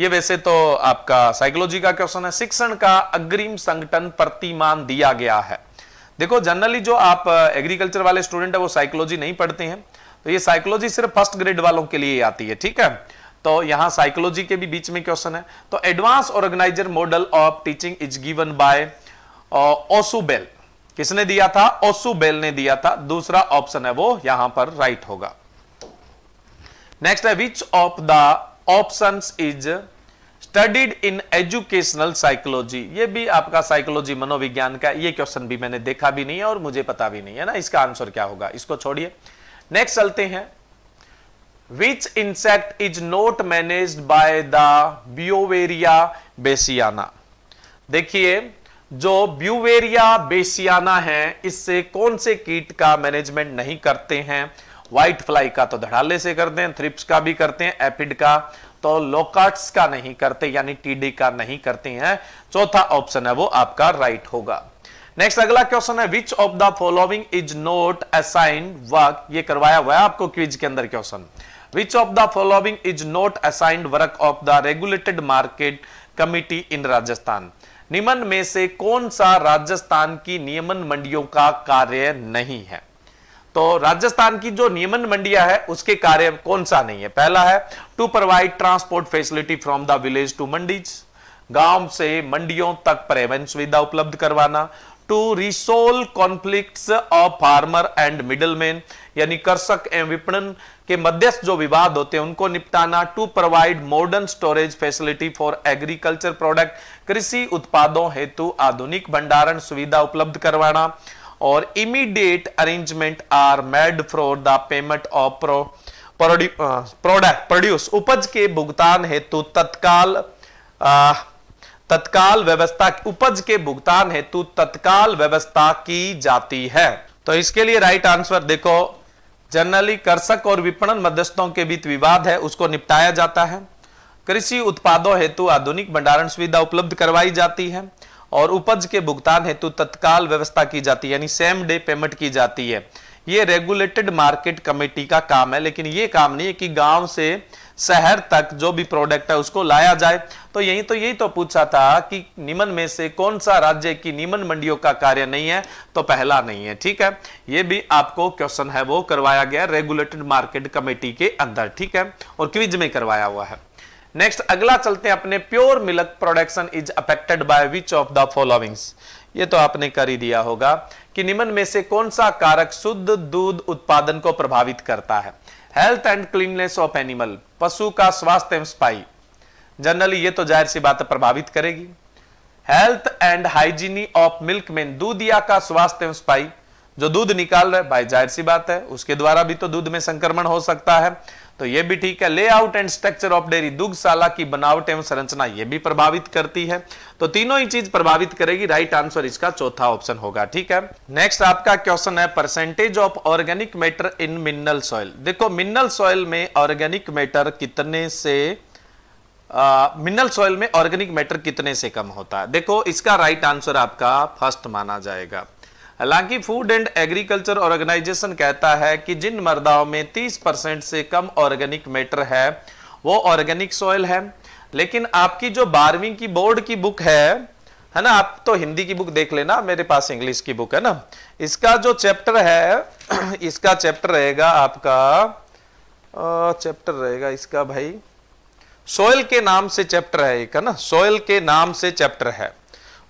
ये वैसे तो आपका साइकोलॉजी का क्वेश्चन है शिक्षण का अग्रिम संगठन प्रतिमान दिया गया है देखो जनरली जो आप एग्रीकल्चर uh, वाले स्टूडेंट है वो साइकोलॉजी नहीं पढ़ते हैं तो ये साइकोलॉजी सिर्फ फर्स्ट ग्रेड वालों के लिए आती है ठीक है तो यहां साइकोलॉजी के भी बीच में क्वेश्चन है तो advance organiser model of teaching is given by Ausubel किसने दिया था ओसुबेल ने दिया था दूसरा ऑप्शन है वो यहां पर राइट होगा नेक्स्ट है which of the option is studied in educational psychology ये भी आपका साइकोलॉजी मनोविज्ञान का ये क्वेश्चन भी मैंने देखा भी नहीं है और मुझे पता भी नहीं है ना इसका आंसर क्या होगा इसको छोड़िए नेक्स्ट चलते हैं which insect is not managed by the Beauveria bassiana देखिए जो ब्यूवेरिया बेसियाना है इससे कौन से कीट का मैनेजमेंट नहीं करते हैं व्हाइट फ्लाई का तो धड़ाले से करते हैं थ्रिप्स का भी करते हैं एपिड का तो लोकाट्स का नहीं करते यानी टीडी का नहीं करते हैं चौथा ऑप्शन है वो आपका राइट होगा नेक्स्ट अगला क्वेश्चन है which of the following is not assigned work ये करवाया हुआ है आपको क्विज के अंदर question which of the following is not assigned work of the regulated market committee in rajasthan निमन में से कौन सा राजस्थान की नियमन मंडियों का कार्य नहीं है तो राजस्थान की जो नियमन मंडिया है उसके कार्य कौन सा नहीं है पहला है to provide transport facility from the village to mandis गांव से मंडियों तक परिवहन सुविधा उपलब्ध करवाना to resolve conflicts of farmer and middleman यानी कृषक एवं विपणन कि मध्यस्थ जो विवाद होते हैं उनको निपटाना to provide modern storage facility for agriculture product कृषि उत्पादों हेतु आधुनिक भंडारण सुविधा उपलब्ध करवाना और immediate arrangement are made for the payment of product produce उपज के भुगतान हेतु तत्काल uh, तत्काल व्यवस्था उपज के भुगतान हेतु तत्काल व्यवस्था की जाती है तो इसके लिए राइट आंसर देखो जनरली कर्षक और विपणन मध्यस्थों के बीच विवाद है उसको निपटाया जाता है कृषि उत्पादों हेतु आधुनिक भंडारण सुविधा उपलब्ध करवाई जाती है और उपज के भुगतान हेतु तत्काल व्यवस्था की जाती है यानी सेम डे पेमेंट की जाती है ये रेगुलेटेड मार्केट कमेटी का काम है लेकिन ये काम नहीं है कि गांव से शहर तक जो भी प्रोडक्ट है उसको लाया जाए तो यही तो यही तो पूछा था कि निमन में से कौन सा राज्य की निमन मंडियों का कार्य नहीं है तो पहला नहीं है ठीक है ये भी आपको क्वेश्चन है वो करवाया गया रेगुलेटेड मार्केट कमेटी के अंदर ठीक है और क्विज में करवाया हुआ है नेक्स्ट अगला चलते हैं अपने pure milk production is affected by which of the followings ये तो आपने कर ही दिया होगा कि निम्न में से कौन सा कारक शुद्ध दूध उत्पादन को प्रभावित करता है health and cleanness of animal पशु का स्वास्थ्य एवं सफाई जनरली ये तो जाहिर सी बात प्रभावित करेगी health and hygiene of milk में दूध या का स्वास्थ्य एवं सफाई जो दूध निकाल रहे भाई जाहिर सी बात है उसके द्वारा भी तो दूध में संक्रमण हो सकता है तो यह भी ठीक है layout and structure of dairy दुग्धशाला की बनावट एवं संरचना यह भी प्रभावित करती है तो तीनों ही चीज प्रभावित करेगी राइट आंसर इसका चौथा ऑप्शन होगा ठीक है नेक्स्ट आपका क्वेश्चन है percentage of organic matter in mineral soil देखो मिनरल सॉइल में ऑर्गेनिक मैटर कितने से मिनरल सॉइल में ऑर्गेनिक मैटर कितने से कम होता है देखो इसका राइट आंसर आपका फर्स्ट माना जाएगा हालांकि फूड एंड एग्रीकल्चर ऑर्गेनाइजेशन कहता है कि जिन मर्दाओं में 30 परसेंट से कम ऑर्गेनिक मैटर है वो ऑर्गेनिक सॉइल है लेकिन आपकी जो बारहवीं की बोर्ड की बुक है है ना आप तो हिंदी की बुक देख लेना मेरे पास इंग्लिश की बुक है ना इसका जो चैप्टर है [CLEARS THROAT] इसका चैप्टर रहेगा आपका चैप्टर रहेगा इसका भाई सोयल के नाम से चैप्टर है एक है ना सोयल के नाम से चैप्टर है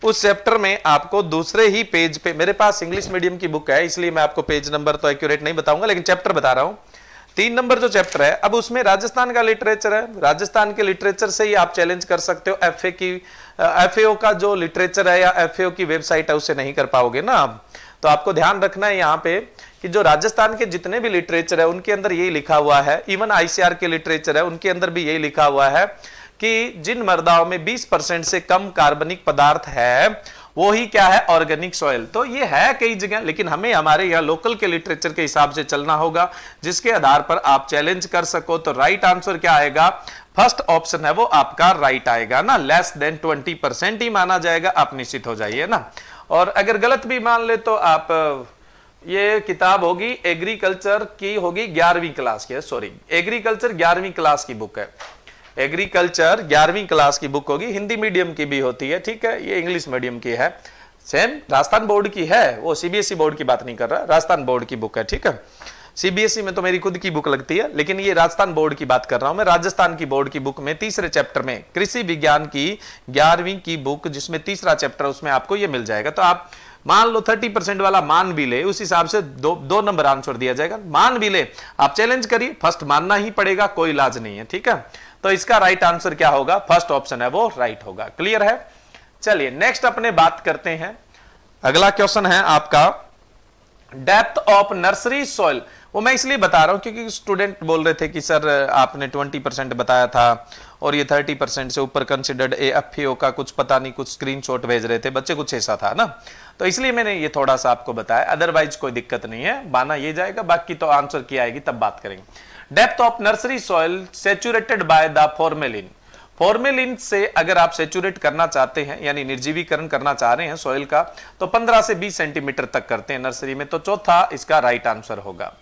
उस चैप्टर में आपको दूसरे ही पेज पे मेरे पास इंग्लिश मीडियम की बुक है इसलिए मैं आपको पेज नंबर तो एक्यूरेट नहीं बताऊंगा लेकिन चैप्टर बता रहा हूं तीन नंबर जो चैप्टर है अब उसमें राजस्थान का लिटरेचर है राजस्थान के लिटरेचर से ही आप चैलेंज कर सकते हो एफ की एफ का जो लिटरेचर है या एफ की वेबसाइट है उसे नहीं कर पाओगे ना आप तो आपको ध्यान रखना है यहाँ पे कि जो राजस्थान के जितने भी लिटरेचर है उनके अंदर यही लिखा हुआ है इवन आईसीआर के लिटरेचर है उनके अंदर भी यही लिखा हुआ है कि जिन मृदाओं में 20 परसेंट से कम कार्बनिक पदार्थ है वो ही क्या है ऑर्गेनिक सॉइल तो ये है कई जगह लेकिन हमें हमारे यहाँ लोकल के लिटरेचर के हिसाब से चलना होगा जिसके आधार पर आप चैलेंज कर सको तो राइट आंसर क्या आएगा फर्स्ट ऑप्शन है वो आपका राइट आएगा ना लेस देन ट्वेंटी परसेंट ही माना जाएगा आप निश्चित हो जाइए ना और अगर गलत भी मान ले तो आप ये किताब होगी एग्रीकल्चर की होगी ग्यारहवीं क्लास की है सॉरी एग्रीकल्चर ग्यारहवीं क्लास की बुक है एग्रीकल्चर ग्यारहवीं क्लास की बुक होगी हिंदी मीडियम की भी होती है ठीक है ये इंग्लिश मीडियम की है सेम राजस्थान बोर्ड की है वो सीबीएसई बोर्ड e की बात नहीं कर रहा राजस्थान बोर्ड की बुक है ठीक है सीबीएसई e में तो मेरी खुद की बुक लगती है लेकिन ये राजस्थान बोर्ड की बात कर रहा हूं मैं राजस्थान की बोर्ड की बुक में तीसरे चैप्टर में कृषि विज्ञान की ग्यारहवीं की बुक जिसमें तीसरा चैप्टर उसमें आपको ये मिल जाएगा तो आप मान लो 30 परसेंट वाला मान भी ले उस हिसाब से दो दो नंबर आंसर दिया जाएगा मान भी ले आप चैलेंज करिए फर्स्ट मानना ही पड़ेगा कोई इलाज नहीं है ठीक है तो इसका राइट आंसर क्या होगा फर्स्ट ऑप्शन है वो राइट होगा क्लियर है चलिए नेक्स्ट अपने बात करते हैं अगला क्वेश्चन है आपका डेप्थ ऑफ नर्सरी सॉइल वो मैं इसलिए बता रहा हूं क्योंकि स्टूडेंट बोल रहे थे कि सर आपने 20 परसेंट बताया था और ये 30 परसेंट से ऊपर कंसिडर्ड ए एफ का कुछ पता नहीं कुछ स्क्रीनशॉट भेज रहे थे बच्चे कुछ ऐसा था ना तो इसलिए मैंने ये थोड़ा सा आपको बताया अदरवाइज कोई दिक्कत नहीं है बाना ये जाएगा बाकी तो आंसर किया आएगी तब बात करेंगे depth of nursery soil saturated by the formalin formalin से अगर आप सेचुरेट करना चाहते हैं यानी निर्जीवीकरण करना चाह रहे हैं सॉइल का तो 15 से 20 सेंटीमीटर तक करते हैं नर्सरी में तो चौथा इसका राइट आंसर होगा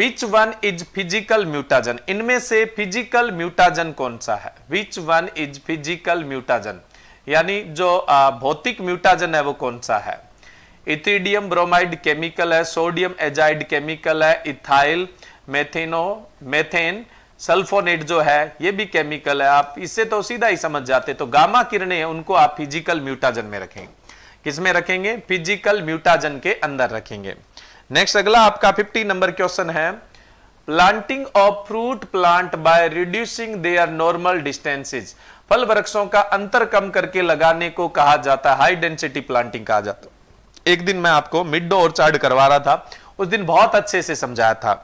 which one is physical mutagen इनमें से फिजिकल म्यूटाजन कौन सा है which one is physical mutagen यानी जो uh, भौतिक म्यूटाजन है वो कौन सा है इथिडियम ब्रोमाइड केमिकल है सोडियम एजाइड केमिकल है इथाइल मेथेनो मेथेन सल्फोनेट जो है ये भी केमिकल है आप इससे तो सीधा ही समझ जाते तो गामा किरणें उनको आप फिजिकल म्यूटाजन में रखेंगे किसमें रखेंगे फिजिकल म्यूटाजन के अंदर रखेंगे नेक्स्ट अगला आपका 50 नंबर क्वेश्चन है planting of fruit plant by reducing their normal distances फल वृक्षों का अंतर कम करके लगाने को कहा जाता है हाई डेंसिटी प्लांटिंग कहा जाता है एक दिन मैं आपको मिड डो और चार्ड करवा रहा था उस दिन बहुत अच्छे से समझाया था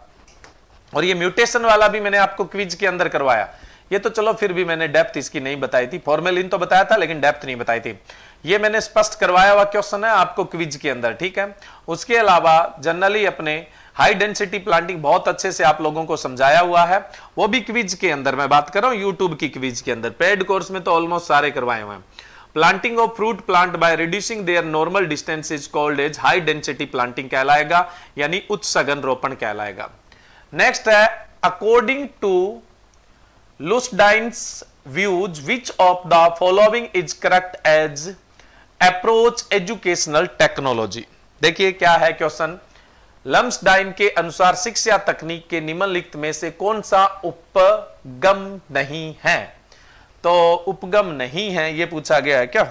और ये म्यूटेशन वाला भी मैंने आपको क्विज के अंदर करवाया ये तो चलो फिर भी मैंने डेप्थ इसकी नहीं बताई थी फॉर्मेलिन तो बताया था लेकिन डेप्थ नहीं बताई थी ये मैंने स्पष्ट करवाया हुआ क्वेश्चन है आपको क्विज के अंदर ठीक है उसके अलावा जनरली अपने हाई डेंसिटी प्लांटिंग बहुत अच्छे से आप लोगों को समझाया हुआ है वो भी क्विज के अंदर मैं बात कर रहा हूं यूट्यूब की क्विज के अंदर पेड कोर्स में तो ऑलमोस्ट सारे करवाए हुए हैं planting of fruit plant by reducing their normal distance is called as high density planting कहलाएगा यानी उच्च सघन रोपण कहलाएगा नेक्स्ट है according to Lumsdaine's views which of the following is correct as approach educational technology देखिए क्या है क्वेश्चन लम्सडाइन के अनुसार शिक्षा तकनीक के निम्नलिखित में से कौन सा उपगम नहीं है तो उपगम नहीं है यह पूछा गया है क्या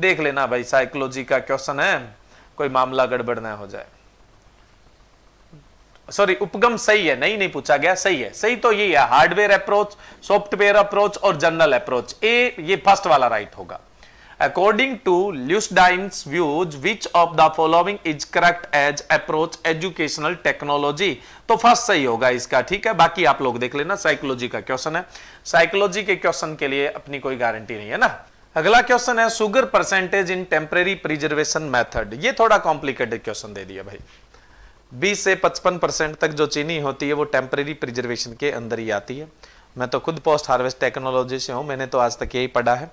देख लेना भाई साइकोलॉजी का क्वेश्चन है कोई मामला गड़बड़ ना हो जाए सॉरी उपगम सही है नहीं नहीं पूछा गया सही है सही तो यही है हार्डवेयर अप्रोच सॉफ्टवेयर अप्रोच और जनरल अप्रोच ए ये फर्स्ट वाला राइट होगा according to Lewisdine's views which of the following is correct as approach educational technology तो फर्स्ट सही होगा इसका ठीक है बाकी आप लोग देख लेना साइकोलॉजी का क्वेश्चन है साइकोलॉजी के क्वेश्चन के लिए अपनी कोई गारंटी नहीं है ना अगला क्वेश्चन है sugar percentage in temporary preservation method ये थोड़ा कॉम्प्लिकेटेड क्वेश्चन दे दिया भाई 20 से 55 परसेंट तक जो चीनी होती है वो टेम्परेरी प्रिजर्वेशन के अंदर ही आती है मैं तो खुद पोस्ट हार्वेस्ट टेक्नोलॉजी से हूँ मैंने तो आज तक यही पढ़ा है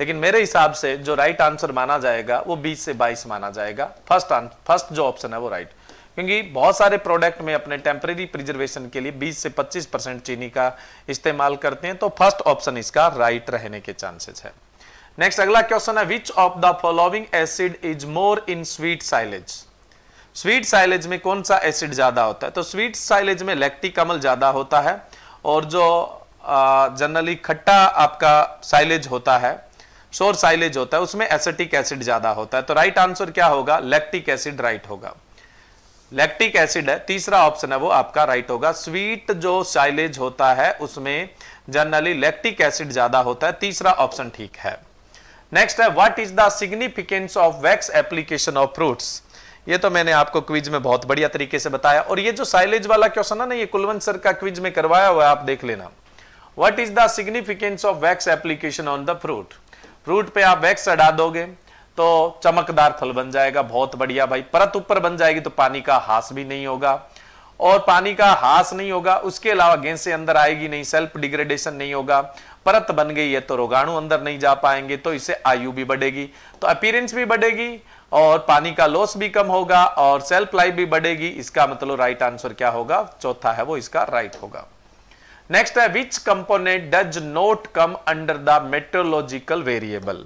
लेकिन मेरे हिसाब से जो राइट आंसर माना जाएगा वो 20 से 22 माना जाएगा फर्स्ट फर्स्ट जो ऑप्शन है वो राइट क्योंकि बहुत सारे प्रोडक्ट में अपने टेम्परेरी प्रिजर्वेशन के लिए 20 से 25 परसेंट चीनी का इस्तेमाल करते हैं तो फर्स्ट ऑप्शन इसका राइट रहने के चांसेस है नेक्स्ट अगला क्वेश्चन है which of the following acid is more in sweet silage sweet silage में कौन सा एसिड ज़्यादा होता है तो स्वीट साइलेज में लैक्टिक अमल ज़्यादा होता है और जो जनरली खट्टा आपका साइलेज होता है शोर साइलेज होता है उसमें एसिटिक एसिड ज़्यादा होता है तो राइट आंसर क्या होगा लैक्टिक एसिड राइट होगा लैक्टिक एसिड है तीसरा ऑप्शन है वो आपका राइट होगा स्वीट जो साइलेज होता है उसमें जनरली लैक्टिक एसिड ज़्यादा होता है तीसरा ऑप्शन ठीक है नेक्स्ट है what is the significance of wax application of fruits ये तो मैंने आपको क्विज में बहुत बढ़िया तरीके से बताया और ये जो साइलेज वाला क्वेश्चन है ना ये कुलवंत सर का क्विज में करवाया हुआ है आप देख लेना what is the significance of wax application on the fruit fruit पे आप वैक्स अडा दोगे तो चमकदार फल बन जाएगा बहुत बढ़िया भाई परत ऊपर बन जाएगी तो पानी का हास भी नहीं होगा और पानी का हास नहीं होगा उसके अलावा गेंद से अंदर आएगी नहीं सेल्फ डिग्रेडेशन नहीं होगा परत बन गई है तो रोगाणु अंदर नहीं जा पाएंगे तो इससे आयु भी बढ़ेगी तो अपीरेंस भी बढ़ेगी और पानी का लॉस भी कम होगा और सेल्फ लाइफ भी बढ़ेगी इसका मतलब राइट आंसर क्या होगा चौथा है वो इसका राइट होगा नेक्स्ट है which component does not come under the meteorological variable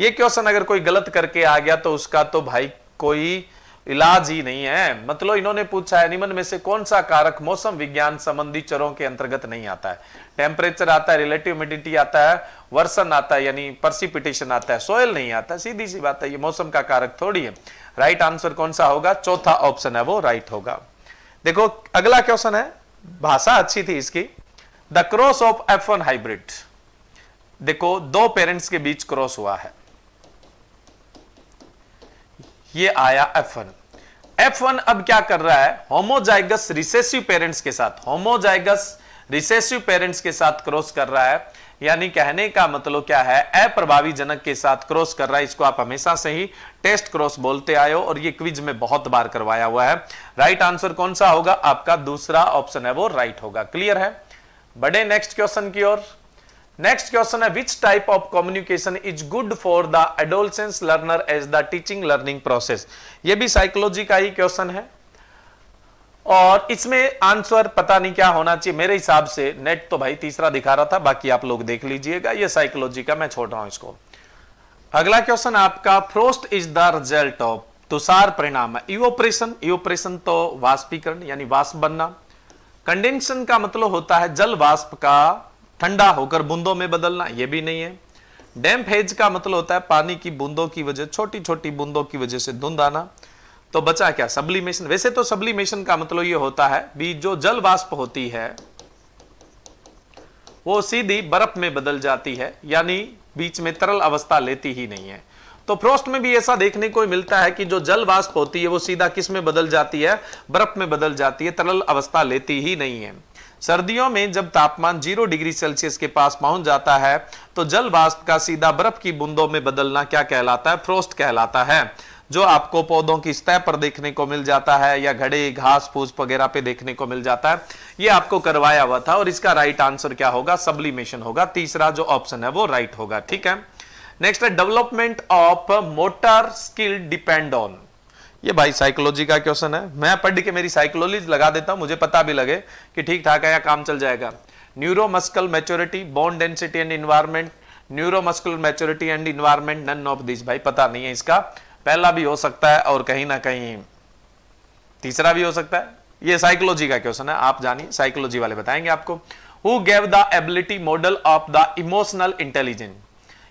ये क्वेश्चन अगर कोई गलत करके आ गया तो उसका तो भाई कोई इलाज ही नहीं है मतलब इन्होंने पूछा है निमन में से कौन सा कारक मौसम विज्ञान संबंधी चरों के अंतर्गत नहीं आता है टेम्परेचर आता है रिलेटिव ह्यूमिडिटी आता है वर्षन आता है यानी परसिपिटेशन आता है सोयल नहीं आता सीधी सी बात है ये मौसम का कारक थोड़ी है राइट आंसर कौन सा होगा चौथा ऑप्शन है वो राइट होगा देखो अगला क्वेश्चन है भाषा अच्छी थी इसकी the cross of F one hybrid देखो दो पेरेंट्स के बीच क्रॉस हुआ है ये आया एफ वन एफ वन अब क्या कर रहा है होमोजाइगस रिसेसिव पेरेंट्स के साथ होमोजाइगस रिसेसिव पेरेंट्स के साथ क्रॉस कर रहा है यानी कहने का मतलब क्या है अप्रभावी जनक के साथ क्रॉस कर रहा है इसको आप हमेशा से ही टेस्ट क्रॉस बोलते आए हो और ये क्विज में बहुत बार करवाया हुआ है राइट आंसर कौन सा होगा आपका दूसरा ऑप्शन है वो राइट होगा क्लियर है बड़े नेक्स्ट क्वेश्चन की ओर नेक्स्ट क्वेश्चन है which type of communication is good for the adolescence learner as the teaching learning process ये भी साइकोलॉजी का ही क्वेश्चन है और इसमें आंसर पता नहीं क्या होना चाहिए मेरे हिसाब से नेट तो भाई तीसरा दिखा रहा था बाकी आप लोग देख लीजिएगा ये साइकोलॉजी का मैं छोड़ रहा हूं इसको अगला क्वेश्चन आपका frost is the result of तुषार परिणाम इवोपरेशन इवोपरेशन तो वाष्पीकरण यानी वाष्प बनना कंडेंशन का मतलब होता है जल वाष्प का ठंडा होकर बूंदों में बदलना यह भी नहीं है डैम्प हेज का मतलब होता है पानी की बूंदों की वजह छोटी छोटी बूंदों की वजह से धुंध आना तो बचा क्या सब्लिमेशन वैसे तो सब्लिमेशन का मतलब यह होता है भी जो जल वाष्प होती है वो सीधी बर्फ में बदल जाती है यानी बीच में तरल अवस्था लेती ही नहीं है तो फ्रोस्ट में भी ऐसा देखने को मिलता है कि जो जल वाष्प होती है वो सीधा किस में बदल जाती है बर्फ में बदल जाती है तरल अवस्था लेती ही नहीं है सर्दियों में जब तापमान जीरो डिग्री सेल्सियस के पास पहुंच जाता है तो जल वाष्प का सीधा बर्फ की बूंदों में बदलना क्या कहलाता है फ्रोस्ट कहलाता है जो आपको पौधों की स्तर पर देखने को मिल जाता है या घड़े घास फूस वगैरह पे देखने को मिल जाता है ये आपको करवाया हुआ था और इसका राइट आंसर क्या होगा सब्लिमेशन होगा तीसरा जो ऑप्शन है वो राइट होगा ठीक है नेक्स्ट है development of motor skill depend on ये भाई साइकोलॉजी का क्वेश्चन है मैं पढ़ के मेरी साइकोलॉजी लगा देता हूं मुझे पता भी लगे कि ठीक ठाक है या काम चल जाएगा neuromuscle maturity bone density and environment neuromuscular maturity and environment none of this भाई पता नहीं है इसका पहला भी हो सकता है और कहीं ना कहीं तीसरा भी हो सकता है ये साइकोलॉजी का क्वेश्चन है आप जानिए साइकोलॉजी वाले बताएंगे आपको who gave the ability model of the emotional intelligence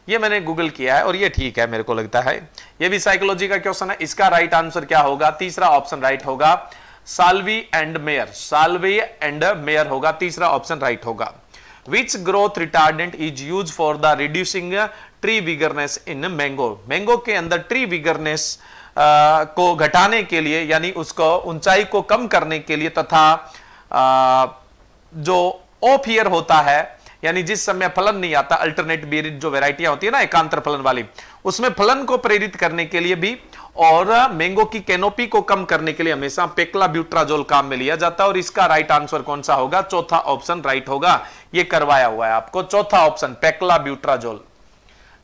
ये मैंने गूगल किया है और ये ठीक है मेरे को लगता है ये भी साइकोलॉजी का क्वेश्चन है इसका राइट right आंसर क्या होगा तीसरा ऑप्शन राइट right होगा Salvi and Meyer Salvi and Meyer होगा तीसरा ऑप्शन राइट right होगा which growth retardant is use for the reducing tree vigorousness in mango mango के अंदर ट्री विगरनेस को घटाने के लिए यानी उसको ऊंचाई को कम करने के लिए तथा जो ऑफ ईयर होता है यानी जिस समय फलन नहीं आता अल्टरनेट बेरिड जो वेराइटियां होती है ना एकांतर फलन वाली उसमें फलन को प्रेरित करने के लिए भी और मैंगो की कैनोपी को कम करने के लिए हमेशा पेकला ब्यूट्राजोल काम में लिया जाता है और इसका राइट आंसर कौन सा होगा चौथा ऑप्शन राइट होगा यह करवाया हुआ है आपको चौथा ऑप्शन पेकला ब्यूट्राजोल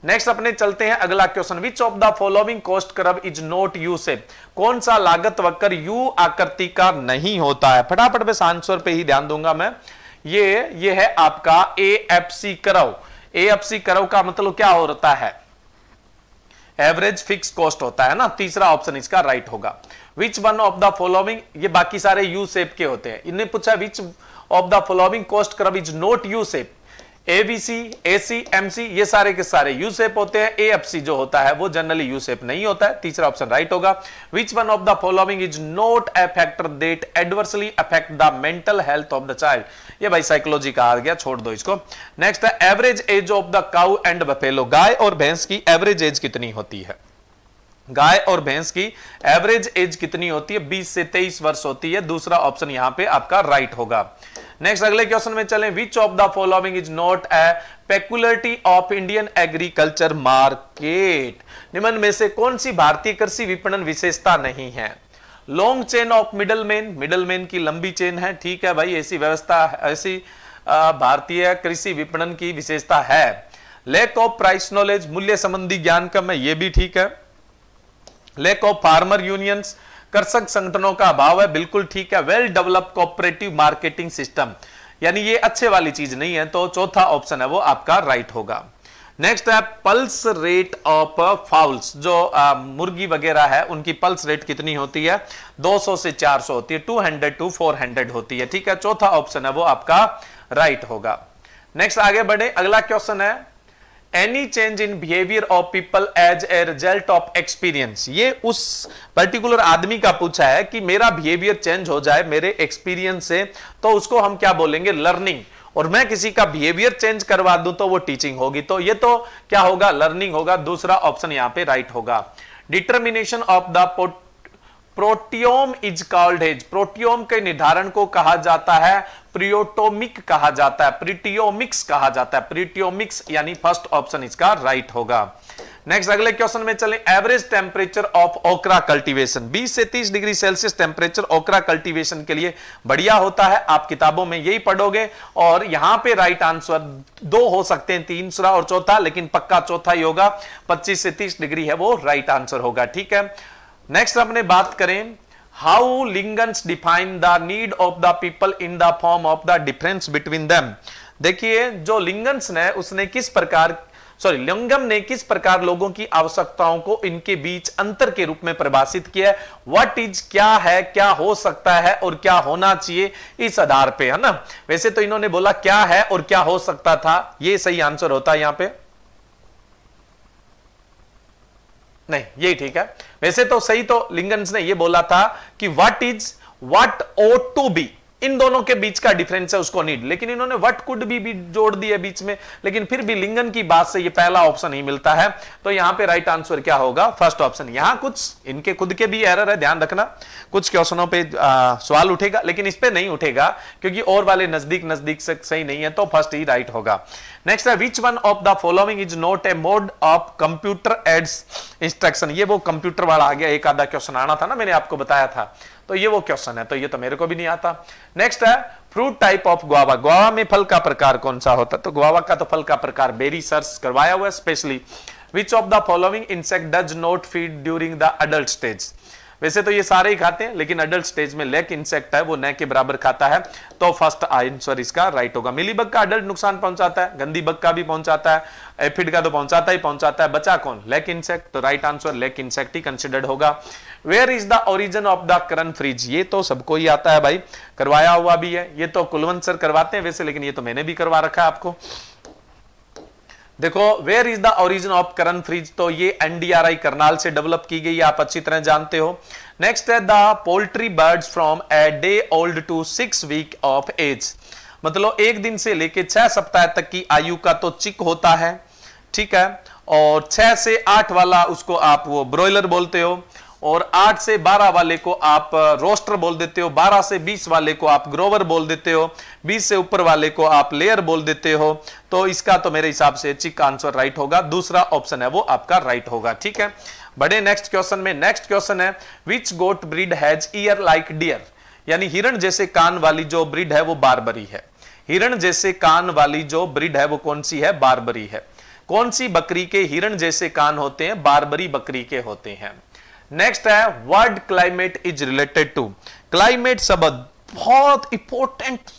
नेक्स्ट अपने चलते हैं अगला question which of the following cost curve is not U से कौन सा लागत वक्र यू आकृति का नहीं होता है फटाफट बस आंसर पे ही ध्यान दूंगा मैं ये ये है आपका A F C curve A F C करव का मतलब क्या हो है एवरेज फिक्स कॉस्ट होता है ना तीसरा ऑप्शन इसका राइट होगा which one of the following ये बाकी सारे यू सेप के होते हैं इनने पूछा which of the following cost curve is not U shape AVC AC MC ये सारे के सारे यू सेप होते हैं ए एफ सी जो होता है वो जनरली यू सेप नहीं होता है तीसरा ऑप्शन राइट होगा which one of the following is not a factor that adversely affect the mental health of the child ये भाई साइकोलॉजी का आ गया छोड़ दो इसको नेक्स्ट है average age of the cow and buffalo गाय और भैंस की एवरेज एज कितनी होती है गाय और भैंस की एवरेज एज कितनी होती है 20 से 23 वर्ष होती है दूसरा ऑप्शन यहां पे आपका राइट होगा नेक्स्ट अगले क्वेश्चन में चलें which of the following is not a peculiarity of Indian agriculture market निम्न में से कौन सी भारतीय कृषि विपणन विशेषता नहीं है long chain of middle man middle man की लंबी चेन है ठीक है भाई ऐसी व्यवस्था ऐसी भारतीय कृषि विपणन की विशेषता है लैक ऑफ प्राइस नॉलेज मूल्य संबंधी ज्ञान कम है ये भी ठीक है लैक ऑफ फार्मर यूनियंस कृषक संगठनों का अभाव है बिल्कुल ठीक है well develop cooperative marketing system यानी ये अच्छे वाली चीज नहीं है तो चौथा ऑप्शन है वो आपका राइट होगा नेक्स्ट है पल्स रेट ऑफ फाउल्स जो आ, मुर्गी वगैरह है उनकी पल्स रेट कितनी होती है 200 से 400 होती है 200 टू 400 होती है ठीक है चौथा ऑप्शन है वो आपका राइट होगा नेक्स्ट आगे बढ़े अगला क्वेश्चन है any change in behaviour of people as a result of experience ये उस पर्टिकुलर आदमी का पूछा है कि मेरा बिहेवियर चेंज हो जाए मेरे एक्सपीरियंस से तो उसको हम क्या बोलेंगे लर्निंग और मैं किसी का बिहेवियर चेंज करवा दूं तो वो टीचिंग होगी तो ये तो क्या होगा लर्निंग होगा दूसरा ऑप्शन यहां पे राइट होगा determination of the proteome is called as proteome के निर्धारण को कहा जाता है प्रियोटोमिक कहा जाता है प्रिटियोमिक्स कहा जाता है प्रिटियोमिक्स यानी फर्स्ट ऑप्शन इसका राइट होगा नेक्स्ट अगले क्वेश्चन में चलें average temperature of okra cultivation 20 से 30 degree Celsius temperature okra cultivation के लिए बढ़िया होता है आप किताबों में यही पढ़ोगे और यहां पे राइट आंसर दो हो सकते हैं तीन तीसरा और चौथा लेकिन पक्का चौथा ही होगा 25 से 30 डिग्री है वो राइट आंसर होगा ठीक है नेक्स्ट अपने बात करें how link define the need of the people in the form of the difference between them देखिए जो लिंगन्स ने उसने किस प्रकार सॉरी लिंगम ने किस प्रकार लोगों की आवश्यकताओं को इनके बीच अंतर के रूप में परिभाषित किया है व्हाट इज क्या है क्या हो सकता है और क्या होना चाहिए इस आधार पे है ना वैसे तो इन्होंने बोला क्या है और क्या हो सकता था ये सही आंसर होता है यहां पर नहीं यही ठीक है वैसे तो सही तो लिंगन ने ये बोला था कि what is what ought to be in दोनों के बीच का डिफरेंस है उसको नीड लेकिन इन्होंने वट कुड भी, भी जोड़ दिया बीच में लेकिन फिर भी लिंगन की बात से ये पहला ऑप्शन ही मिलता है तो यहां पे राइट आंसर क्या होगा फर्स्ट ऑप्शन यहां कुछ इनके खुद के भी एरर है ध्यान रखना कुछ क्वेश्चनों पे आ, सवाल उठेगा लेकिन इस पे नहीं उठेगा क्योंकि और वाले नजदीक नजदीक से सही नहीं है तो फर्स्ट ही राइट होगा नेक्स्ट है which one of the following is not a mode of computer aids instruction ये वो कंप्यूटर वाला आ गया एक आधा क्वेश्चन आना था ना मैंने आपको बताया था तो ये वो क्वेश्चन है तो ये तो मेरे को भी नहीं आता नेक्स्ट है fruit type of guava guava में फल का प्रकार कौन सा होता है तो गुआवा का तो फल का प्रकार बेरी सर्च करवाया हुआ specially which of the following insect does not feed during the adult stage वैसे तो ये सारे ही खाते हैं लेकिन अडल्ट स्टेज में लेक इंसेक्ट है वो न के बराबर खाता है तो फर्स्ट आंसर इसका राइट होगा मिली बग का अडल्ट नुकसान पहुंचाता है गंदी बग का भी पहुंचाता है एफिड का तो पहुंचाता ही पहुंचाता है बचा कौन लेक इंसेक्ट तो राइट आंसर लेक इंसेक्ट ही कंसिडर्ड होगा where is the origin of the Karan Fries ये तो सबको ही आता है भाई करवाया हुआ भी है ये तो कुलवंत सर करवाते हैं वैसे लेकिन ये तो मैंने भी करवा रखा है आपको देखो where is the origin of Karan Fries तो ये एनडीआरआई करनाल से डेवलप की गई आप अच्छी तरह जानते हो नेक्स्ट है the poultry birds from a day old to six week of age मतलब एक दिन से लेके छह सप्ताह तक की आयु का तो चिक होता है ठीक है और छह से आठ वाला उसको आप वो ब्रॉयलर बोलते हो और 8 से 12 वाले को आप रोस्टर बोल देते हो 12 से 20 वाले को आप ग्रोवर बोल देते हो 20 से ऊपर वाले को आप लेयर बोल देते हो तो इसका तो मेरे हिसाब से चिक आंसर राइट होगा दूसरा ऑप्शन है वो आपका राइट होगा ठीक है बड़े नेक्स्ट क्वेश्चन में नेक्स्ट क्वेश्चन है which goat breed has ear like deer यानी हिरण जैसे कान वाली जो ब्रिड है वो बारबरी है हिरण जैसे कान वाली जो ब्रिड है वो कौन सी है बारबरी है कौन सी बकरी के हिरण जैसे कान होते हैं बारबरी बकरी के होते हैं नेक्स्ट है word climate is related to climate शब्द बहुत इंपॉर्टेंट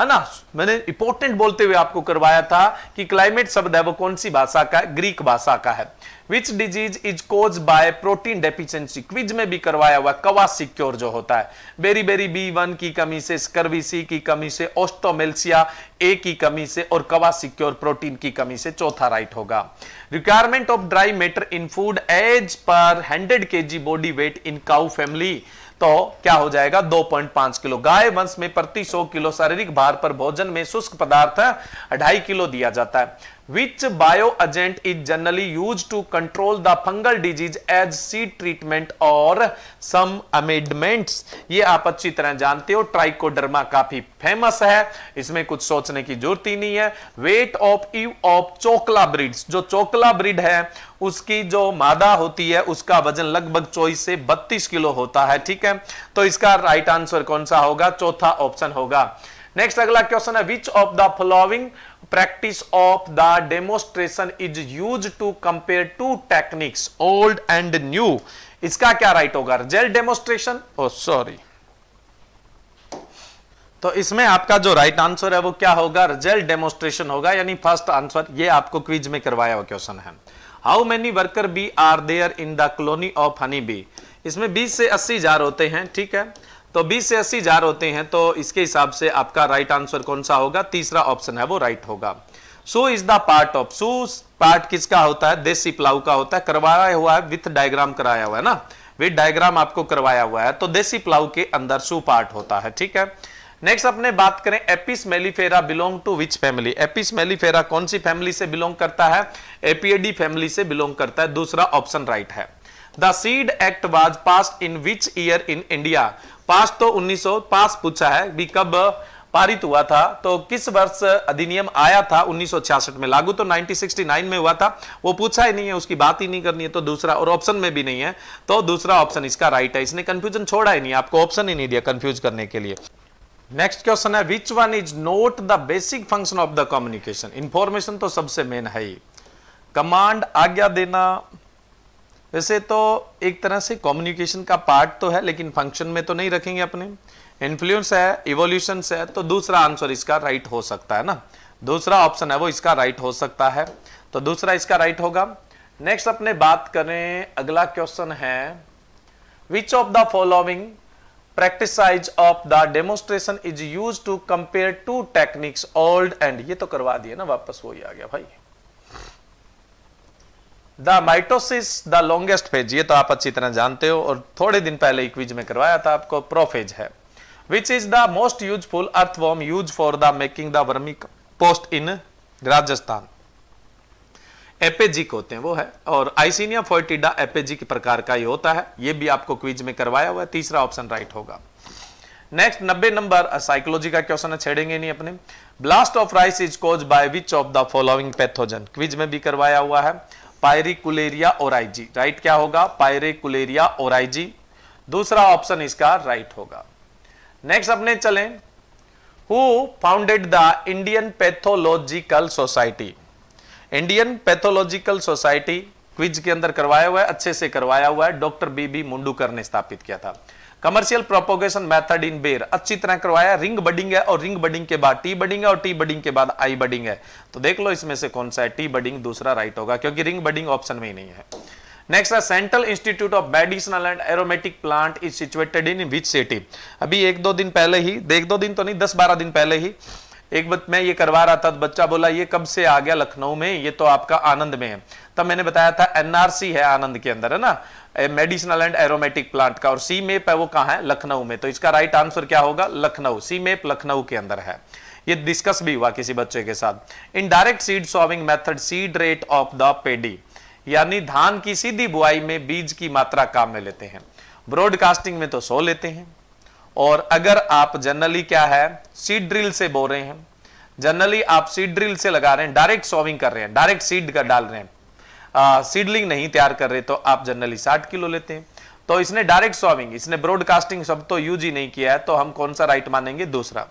है ना मैंने इंपॉर्टेंट बोलते हुए आपको करवाया था कि क्लाइमेट शब्द है वो कौन सी भाषा का ग्रीक भाषा का है which disease is cause by protein deficiency quiz में भी करवाया हुआ कवासिक्योर जो होता है बेरी बेरी बी वन की कमी से स्कर्विसी की कमी से ओस्टोमेल्सिया ए की कमी से और कवासिक्योर प्रोटीन की कमी से चौथा राइट होगा requirement of dry matter in food as per hundred के body weight in cow family तो क्या हो जाएगा 2.5 किलो गाय वंश में प्रति 100 किलो शारीरिक भार पर भोजन में शुष्क पदार्थ ढाई किलो दिया जाता है which bio agent is generally use to control the fungal disease as seed treatment और सम अमेडमेंट्स ये आप अच्छी तरह जानते हो ट्राइकोडर्मा काफी फेमस है इसमें कुछ सोचने की जरूरत ही नहीं है weight of you of Chokla breed जो चोकला ब्रिड है उसकी जो मादा होती है उसका वजन लगभग चौबीस से बत्तीस किलो होता है ठीक है तो इसका राइट आंसर कौन सा होगा चौथा ऑप्शन होगा नेक्स्ट अगला क्वेश्चन है which of the following practice of the demonstration is use to compare two techniques old and new इसका क्या राइट होगा जेल डेमोस्ट्रेशन सॉरी तो इसमें आपका जो राइट आंसर है वो क्या होगा रिजल्ट डेमोस्ट्रेशन होगा यानी फर्स्ट आंसर ये आपको क्विज में करवाया हुआ क्वेश्चन है how many worker bee are there in the colony of honey bee इसमें 20 से 80 हजार होते हैं ठीक है तो 20 से 80 हजार होते हैं तो इसके हिसाब से आपका राइट आंसर कौन सा होगा तीसरा ऑप्शन है वो राइट होगा so is the part of so part किसका होता है देसी प्लाऊ का होता है करवाया हुआ है विथ डायग्राम कराया हुआ है ना विथ डायग्राम आपको करवाया हुआ है तो देसी प्लाऊ के अंदर सू पार्ट होता है ठीक है नेक्स्ट अपने बात करें Apis mellifera belong to which family Apis mellifera कौन सी फैमिली से बिलोंग करता है एपीएडी फैमिली से बिलोंग करता है दूसरा ऑप्शन राइट है the seed act was pass in which year in India pass तो 1900 पास पूछा है भी कब पारित हुआ था तो किस वर्ष अधिनियम आया था 1966 में लागू तो 1969 में हुआ था वो पूछा ही नहीं है उसकी बात ही नहीं करनी है तो दूसरा और ऑप्शन में भी नहीं है तो दूसरा ऑप्शन इसका राइट है इसने कंफ्यूजन छोड़ा ही नहीं आपको ऑप्शन ही नहीं दिया कंफ्यूज करने के लिए नेक्स्ट क्वेश्चन है which one is not the basic function of the communication information तो सबसे मेन है ही कमांड आज्ञा देना वैसे तो एक तरह से कम्युनिकेशन का पार्ट तो है लेकिन फंक्शन में तो नहीं रखेंगे अपने इन्फ्लुएंस है इवोल्यूशन है तो दूसरा आंसर इसका राइट right हो सकता है ना दूसरा ऑप्शन है वो इसका राइट right हो सकता है तो दूसरा इसका राइट right होगा नेक्स्ट अपने बात करें अगला क्वेश्चन है which of the following practice size of the demonstration is use to compare two techniques old and ये तो करवा दिए ना वापस वही आ गया भाई the mitosis the longest phase ये तो आप अच्छी तरह जानते हो और थोड़े दिन पहले इक्विज में करवाया था आपको प्रोफेज है which is the most useful earthworm use for the making the vermi post in Rajasthan epigeic होते हैं वो है और आइसिनिया फोर्टिडा एपेजिक प्रकार का ही होता है ये भी आपको क्विज में करवाया हुआ है तीसरा ऑप्शन राइट होगा नेक्स्ट नब्बे नंबर साइकोलॉजी का क्वेश्चन है छेड़ेंगे नहीं अपने blast of rice is cause by which of the following pathogen quiz में भी करवाया हुआ है पायरिकुलेरिया ओराइजी राइट क्या होगा पायरिकुलेरिया ओराइजी दूसरा ऑप्शन इसका राइट होगा नेक्स्ट अपने चलें who founded the Indian Pathological Society Indian Pathological Society quiz के अंदर करवाया हुआ है अच्छे से करवाया हुआ है डॉक्टर बी बी मुंडूकर ने स्थापित किया था कमर्शियल प्रोपोगेशन मेथड इन बेर अच्छी तरह करवाया रिंग बडिंग है और रिंग बडिंग के बाद टी बडिंग है और टी बडिंग के बाद आई बडिंग है तो देख लो इसमें से कौन सा है टी बडिंग दूसरा राइट होगा क्योंकि रिंग बडिंग ऑप्शन में ही नहीं है नेक्स्ट है central institute of Medicinal and Aromatic Plant is situated in which city अभी एक दो दिन पहले ही एक दो दिन तो नहीं दस बारह दिन पहले ही एक बार मैं ये करवा रहा था तो बच्चा बोला ये कब से आ गया लखनऊ में ये तो आपका आनंद में है तब मैंने बताया था एनआरसी है आनंद के अंदर है ना मेडिसिनल एंड एरोमेटिक प्लांट का और सी मेप है वो कहा है लखनऊ में तो इसका राइट आंसर क्या होगा लखनऊ सी मेप लखनऊ के अंदर है ये डिस्कस भी हुआ किसी बच्चे के साथ indirect seed sowing method seed rate of the paddy यानी धान की सीधी बुआई में बीज की मात्रा काम में लेते हैं ब्रॉडकास्टिंग में तो सो लेते हैं और अगर आप जनरली क्या है सीड ड्रिल से बो रहे हैं जनरली आप सीड ड्रिल से लगा रहे हैं डायरेक्ट सॉविंग कर रहे हैं डायरेक्ट सीड का डाल रहे हैं सीडलिंग uh, नहीं तैयार कर रहे तो आप जनरली साठ किलो लेते हैं तो इसने डायरेक्ट सॉविंग इसने ब्रॉडकास्टिंग शब्द तो यूज ही नहीं किया है तो हम कौन सा राइट मानेंगे दूसरा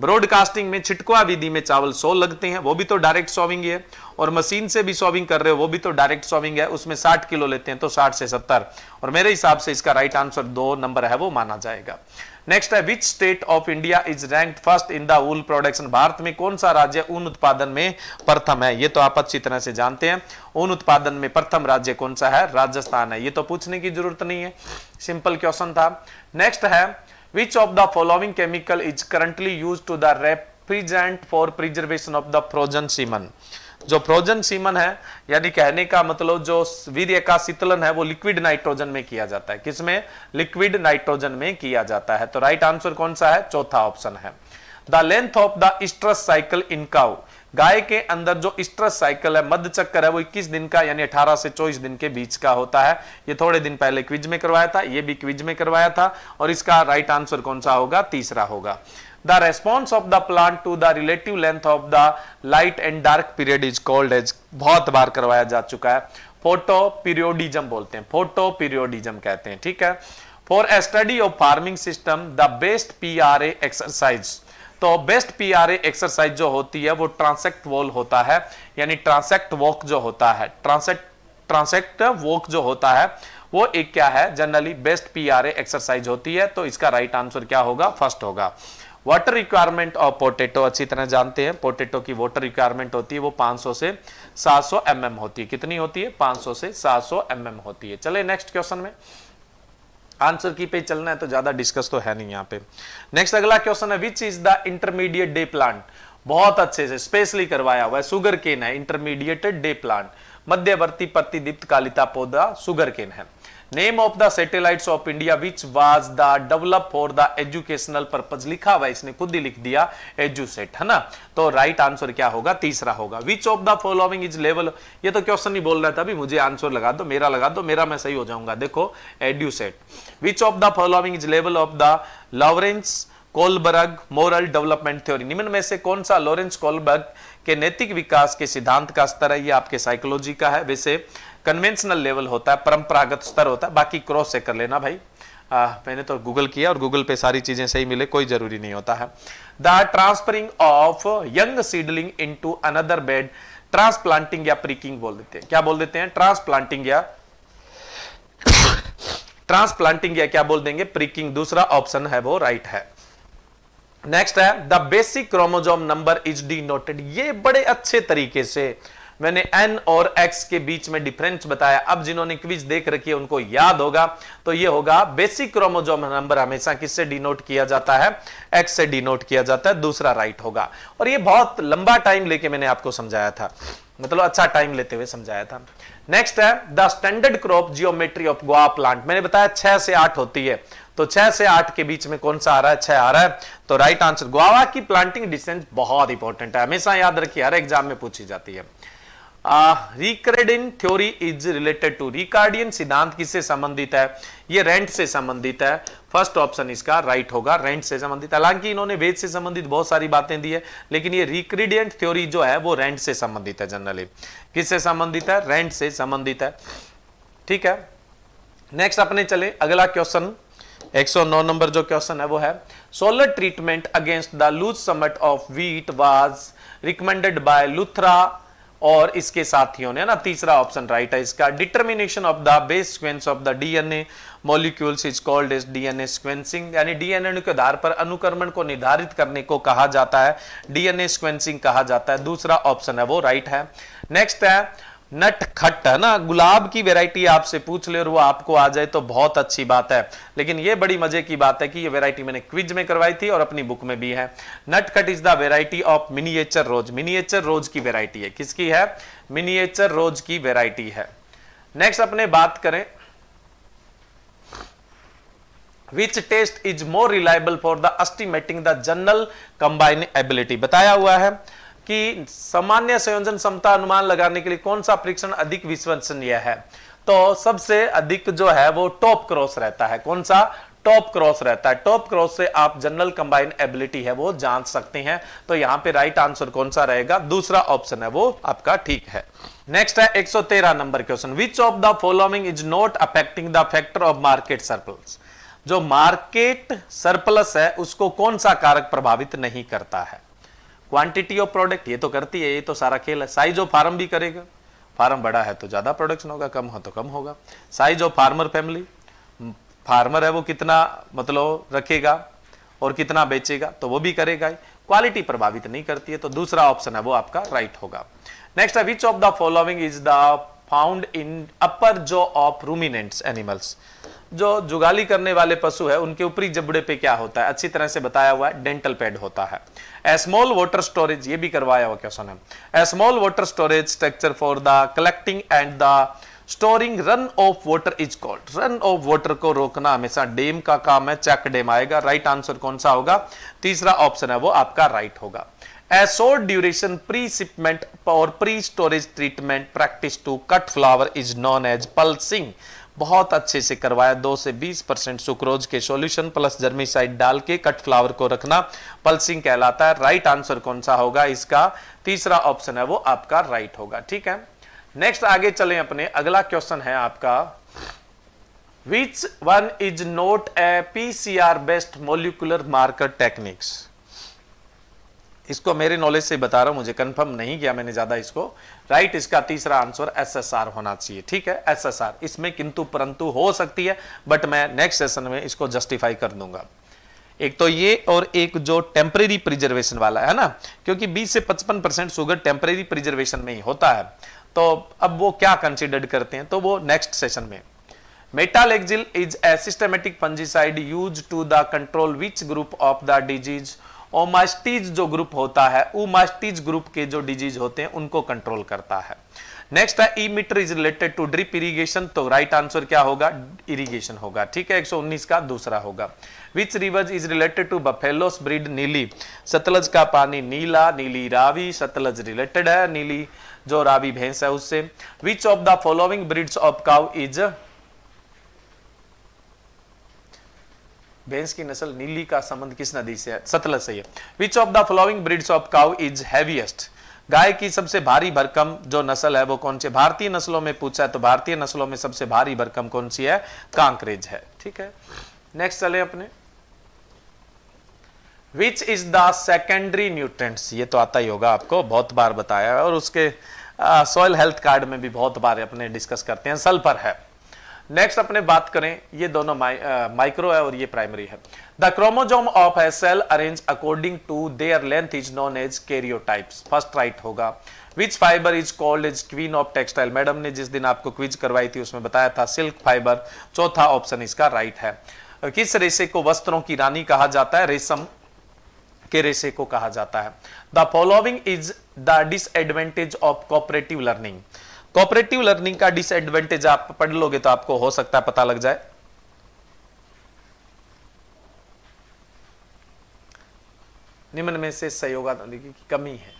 ब्रॉडकास्टिंग में छिटकुआ विधि में चावल सो लगते हैं वो भी तो डायरेक्ट सॉविंग है और मशीन से भी सॉविंग कर रहे हो वो भी तो डायरेक्ट सॉविंग है उसमें साठ किलो लेते हैं तो साठ से सत्तर और मेरे हिसाब से इसका राइट आंसर दो नंबर है वो माना जाएगा नेक्स्ट है which state of India is rank first in the production भारत में कौन सा राज्य ऊन उत्पादन में प्रथम है ये तो आप अच्छी तरह से जानते हैं ऊन उत्पादन में प्रथम राज्य कौन सा है राजस्थान है ये तो पूछने की जरूरत नहीं है सिंपल क्वेश्चन था नेक्स्ट है which of the following chemical is currently use to the refrigerant for preservation of the frozen semen जो फ्रोजन सीमन है यानी कहने का मतलब जो वीर का शीतलन है वो लिक्विड नाइट्रोजन में किया जाता है किसमें लिक्विड नाइट्रोजन में किया जाता है तो राइट आंसर कौन सा है चौथा ऑप्शन है the length of the oestrus cycle in cow गाय के अंदर जो स्ट्रेस साइकिल है मध्य चक्कर है वो 21 दिन का यानी 18 से 24 दिन के बीच का होता है ये थोड़े दिन पहले क्विज में करवाया था ये भी क्विज में करवाया था और इसका राइट आंसर कौन सा होगा तीसरा होगा the response of the plant to the relative length of the light and dark period is called as बहुत बार करवाया जा चुका है फोटो पीरियोडिज्म बोलते हैं फोटो पीरियोडिज्म कहते हैं ठीक है for a study of farming system the best P R A exercise तो best P R A exercise जो होती है वो ट्रांसेक्ट वॉल होता है यानी ट्रांसेक्ट वॉक जो होता है ट्रांसेक्ट ट्रांसेक्ट वॉक जो होता है वो एक क्या है generally best P R A exercise होती है तो इसका राइट right आंसर क्या होगा फर्स्ट होगा वाटर रिक्वायरमेंट ऑफ पोटेटो अच्छी तरह जानते हैं पोटेटो की वाटर रिक्वायरमेंट होती है वो 500 से 700 सौ mm होती है कितनी होती है 500 से 700 सौ mm होती है चले नेक्स्ट क्वेश्चन में आंसर की पे चलना है तो ज्यादा डिस्कस तो है नहीं यहाँ पे नेक्स्ट अगला क्वेश्चन है which is the intermediate day plant बहुत अच्छे से स्पेशली करवाया हुआ है सुगर केन है इंटरमीडिएटेड डे प्लांट मध्यवर्ती प्रतिदीप्त कालिता पौधा सुगर केन है name of the satellites of India which was the develop for the educational purpose लिखा हुआ इसने खुद ही लिख दिया एजुसेट है ना तो राइट आंसर क्या होगा तीसरा होगा which of the following is level ये तो क्वेश्चन ही बोल रहा था अभी मुझे आंसर लगा दो मेरा लगा दो मेरा मैं सही हो जाऊंगा देखो EDUSAT which of the following is level of the Lawrence Kohlberg moral development theory निम्न में से कौन सा लॉरेंस कोलबर्ग के नैतिक विकास के सिद्धांत का स्तर है ये आपके साइकोलॉजी का है वैसे कन्वेंशनल लेवल होता है परंपरागत स्तर होता है बाकी क्रॉस चेक कर लेना भाई आ, मैंने तो गूगल किया और गूगल पे सारी चीजें सही मिले कोई जरूरी नहीं होता है the transferring of young seedling into another bed transplanting या प्रीकिंग बोल देते हैं क्या बोल देते हैं ट्रांसप्लांटिंग या ट्रांसप्लांटिंग या क्या बोल देंगे प्रीकिंग दूसरा ऑप्शन है वो राइट right है नेक्स्ट है the basic chromosome number is denoted ये बड़े अच्छे तरीके से मैंने एन और एक्स के बीच में डिफरेंस बताया अब जिन्होंने क्विज देख रखी है उनको याद होगा तो ये होगा बेसिक क्रोमोजोम नंबर हमेशा किससे डिनोट किया जाता है एक्स से डिनोट किया जाता है दूसरा राइट होगा और ये बहुत लंबा टाइम लेके मैंने आपको समझाया था मतलब अच्छा टाइम लेते हुए समझाया था नेक्स्ट है the standard crop geometry of guava plant मैंने बताया छह से आठ होती है तो छह से आठ के बीच में कौन सा आ रहा है छह आ रहा है तो राइट आंसर गोवा की प्लांटिंग डिस्टेंस बहुत इंपॉर्टेंट है हमेशा याद रखिए हर एग्जाम में पूछी जाती है Ricardian theory is related to Ricardian सिद्धांत किससे संबंधित है ये रेंट से संबंधित है फर्स्ट ऑप्शन इसका राइट right होगा रेंट से संबंधित हालांकि इन्होंने वेज से संबंधित बहुत सारी बातें दी है लेकिन ये रिक्रेडियंट थ्योरी जो है वो रेंट से संबंधित है जनरली किससे संबंधित है रेंट से संबंधित है ठीक है नेक्स्ट अपने चले अगला क्वेश्चन 109 नंबर जो क्वेश्चन है वो है solar treatment against the loose smut of wheat was recommended by Luthra और इसके साथियों ने ना तीसरा ऑप्शन राइट है इसका determination of the base sequence of the DNA molecules is called as DNA sequencing यानी डीएनए के आधार पर अनुक्रमण को निर्धारित करने को कहा जाता है डीएनए सिक्वेंसिंग कहा जाता है दूसरा ऑप्शन है वो राइट है नेक्स्ट है नट खट है ना गुलाब की वेराइटी आपसे पूछ ले और वो आपको आ जाए तो बहुत अच्छी बात है लेकिन ये बड़ी मजे की बात है कि ये वेराइटी मैंने क्विज में करवाई थी और अपनी बुक में भी है Natkhat is the variety of miniature rose miniature rose की वेराइटी है किसकी है मिनिएचर रोज की वेराइटी है नेक्स्ट अपने बात करें which test is more reliable for the estimating the general combine ability बताया हुआ है कि सामान्य संयोजन क्षमता अनुमान लगाने के लिए कौन सा परीक्षण अधिक विश्वसनीय है तो सबसे अधिक जो है वो टॉप क्रॉस रहता है कौन सा टॉप क्रॉस रहता है टॉप क्रॉस से आप जनरल कंबाइन एबिलिटी है वो जान सकते हैं तो यहां पे राइट आंसर कौन सा रहेगा दूसरा ऑप्शन है वो आपका ठीक है नेक्स्ट है 113 नंबर question which of the following is not affecting the factor of market surplus जो मार्केट सरप्लस है उसको कौन सा कारक प्रभावित नहीं करता है क्वांटिटी ऑफ प्रोडक्ट ये तो करती है ये तो सारा खेल है साइज ऑफ फार्म भी करेगा फार्म बड़ा है तो ज़्यादा प्रोडक्शन होगा कम हो तो कम होगा size of farmer family farmer है वो कितना मतलब रखेगा और कितना बेचेगा तो वो भी करेगा क्वालिटी प्रभावित नहीं करती है तो दूसरा ऑप्शन है वो आपका राइट होगा नेक्स्ट है which of the following is the found in upper jaw of ruminants animals जो जुगाली करने वाले पशु है उनके ऊपरी जबड़े पे क्या होता है अच्छी तरह से बताया हुआ है डेंटल पैड होता है एस्मॉल वाटर स्टोरेज ये भी करवाया हुआ क्वेश्चन है small water storage structure for the collecting and the storing run off water is called run off water को रोकना हमेशा डेम का काम है चेक डेम आएगा राइट आंसर कौन सा होगा तीसरा ऑप्शन है वो आपका राइट होगा एसोर ड्यूरेशन प्री सिपमेंट और pre storage treatment practice to cut flower is known as pulsing बहुत अच्छे से करवाया दो से बीस परसेंट सुक्रोज के सॉल्यूशन प्लस जर्मिसाइड डाल के कट फ्लावर को रखना पल्सिंग कहलाता है राइट आंसर कौन सा होगा इसका तीसरा ऑप्शन है वो आपका राइट होगा ठीक है नेक्स्ट आगे चले अपने अगला क्वेश्चन है आपका which one is not a PCR based molecular marker techniques इसको मेरे नॉलेज से बता रहा हूं मुझे कंफर्म नहीं किया मैंने ज़्यादा इसको राइट इसका तीसरा आंसर एसएसआर होना चाहिए ठीक है एसएसआर इसमें किंतु परंतु हो सकती है बट मैं नेक्स्ट सेशन में इसको जस्टिफाई कर दूंगा एक तो ये और एक जो टेम्परेरी प्रिजर्वेशन वाला है ना क्योंकि 20 से 55 परसेंट शुगर टेम्परेरी प्रिजर्वेशन में ही होता है तो अब वो क्या कंसिडर करते हैं तो वो नेक्स्ट सेशन में metalaxyl is a systemic fungicide use to the control which group of the disease oomycetes जो ग्रुप होता है ओमास्टीज ग्रुप के जो डिजीज होते हैं उनको कंट्रोल करता है नेक्स्ट है emitter is related to drip irrigation तो राइट right आंसर क्या होगा इरिगेशन होगा ठीक है 119 का दूसरा होगा which rivers is related to buffaloes breed Nili Sutlej का पानी नीला नीली रावी सतलज रिलेटेड है नीली जो रावी भैंस है उससे which of the following breeds of cow is भैंस की नस्ल नीली का संबंध किस नदी से है सतलज से है which of the following breeds of cow is heaviest गाय की सबसे भारी भरकम जो नस्ल है वो कौन सी भारतीय नस्लों में पूछा है तो भारतीय नस्लों में सबसे भारी भरकम कौन सी है कांकरेज है ठीक है नेक्स्ट चले अपने which is the secondary nutrients ये तो आता ही होगा आपको बहुत बार बताया और उसके सॉइल हेल्थ कार्ड में भी बहुत बार अपने डिस्कस करते हैं सल्फर है नेक्स्ट अपने बात करें ये दोनों माइक्रो uh, है और ये प्राइमरी है the chromosome of a cell arrange according to their length is known as karyotypes first right होगा which fibre is called is queen of textile madam ने जिस दिन आपको क्विज करवाई थी उसमें बताया था सिल्क फाइबर चौथा ऑप्शन इसका राइट है uh, किस रेशे को वस्त्रों की रानी कहा जाता है रेशम के रेशे को कहा जाता है the following is the disadvantage of cooperative learning cooperative learning का डिसएडवांटेज आप पढ़ लोगे तो आपको हो सकता है पता लग जाए निम्न में से सहयोगात्मक की कमी है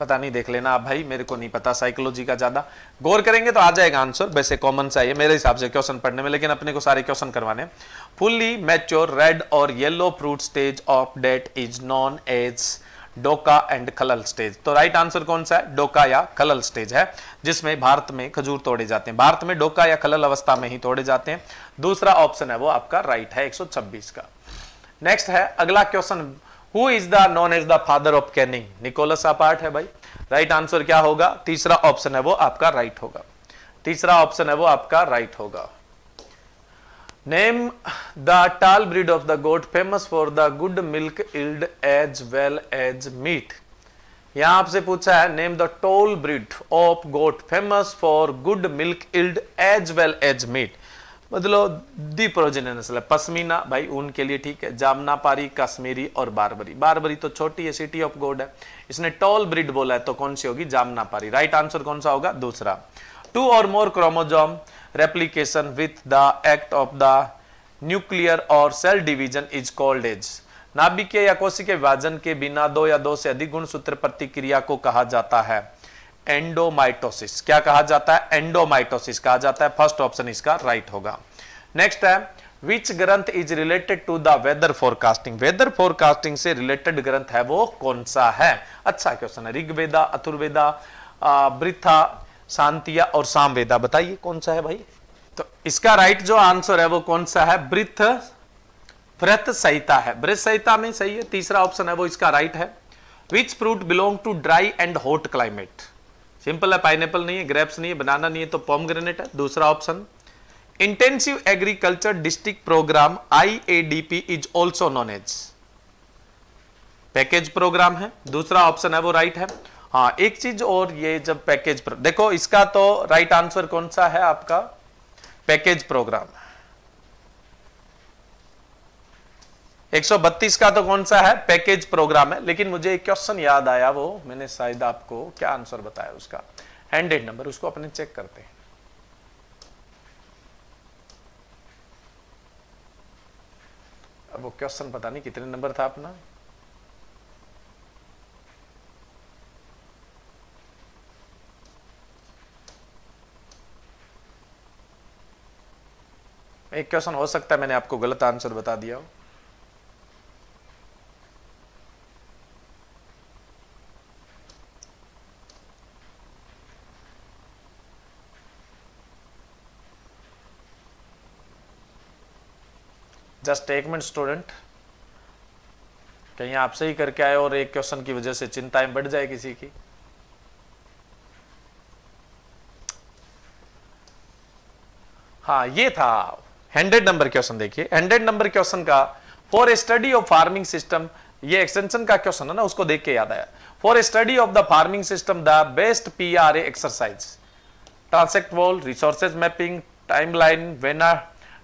पता नहीं देख लेना आप भाई मेरे को नहीं पता साइकोलॉजी का ज्यादा गौर करेंगे तो आ जाएगा आंसर वैसे कॉमन चाहिए मेरे हिसाब से क्वेश्चन पढ़ने में लेकिन अपने को सारे क्वेश्चन करवाने फुल्ली मैच्योर रेड और yellow fruit stage of date is known as डोका एंड खलल स्टेज तो राइट आंसर कौन सा है डोका या खलल स्टेज है जिसमें भारत में खजूर तोड़े जाते हैं भारत में डोका या खलल अवस्था में ही तोड़े जाते हैं दूसरा ऑप्शन है वो आपका राइट है 126 का नेक्स्ट है अगला question who is the known is the father of canning Nicolas Appert है भाई राइट आंसर क्या होगा तीसरा ऑप्शन है वो आपका राइट होगा तीसरा ऑप्शन है वो आपका राइट होगा Name the tall breed of the goat famous for the good milk yield as well as meat. यहां आपसे पूछा है name the toll breed of goat famous for good milk yield as well as meat मतलब the प्रोजेन नस्ल है पश्मीना भाई ऊन के लिए ठीक है जामना पारी कश्मीरी और बारबरी बारबरी तो छोटी है सिटी ऑफ गोड है इसने टॉल ब्रिड बोला है तो कौन सी होगी जामना पारी राइट आंसर कौन सा होगा दूसरा टू और more chromosome replication with the act of the nuclear और cell division is called as नाभिकीय या कोशिकीय विभाजन के बिना दो या दो से अधिक गुणसूत्र प्रतिक्रिया को कहा जाता है एंडोमाइटोसिस क्या कहा जाता है एंडोमाइटोसिस कहा जाता है फर्स्ट ऑप्शन इसका राइट होगा नेक्स्ट है विच ग्रंथ is related to the weather forecasting weather forecasting से रिलेटेड ग्रंथ है वो कौन सा है अच्छा क्वेश्चन है ऋग्वेदा अथुर्वेदा वृथा शांतिया और सामवेदा बताइए कौन सा है भाई तो इसका राइट जो आंसर है वो कौन सा है वृथ व्रत संहिता है व्रत संहिता में सही है तीसरा ऑप्शन है वो इसका राइट है which fruit belong to dry and hot climate simple है पाइनएपल नहीं है ग्रेप्स नहीं है बनाना नहीं है तो पॉम ग्रेनेट है दूसरा option intensive agriculture district programme IADP is also known as package programme है दूसरा ऑप्शन है वो राइट है हाँ एक चीज और ये जब पैकेज प्र... देखो इसका तो राइट आंसर कौन सा है आपका पैकेज प्रोग्राम 132 का तो कौन सा है पैकेज प्रोग्राम है लेकिन मुझे एक क्वेश्चन याद आया वो मैंने शायद आपको क्या आंसर बताया उसका हैंडेड नंबर उसको अपने चेक करते हैं अब वो क्वेश्चन पता नहीं कितने नंबर था अपना एक क्वेश्चन हो सकता है मैंने आपको गलत आंसर बता दिया हो जस्ट एक मिनट स्टूडेंट कहीं आप सही करके आए और एक क्वेश्चन की वजह से चिंताएं बढ़ जाए किसी की हाँ ये था हंड्रेड नंबर क्वेश्चन देखिए हंड्रेड नंबर क्वेश्चन का for a study of farming system ये एक्सटेंशन का क्वेश्चन है ना उसको देख के याद आया for a study of the farming system the best P R A exercise transect walk resources mapping time line Venn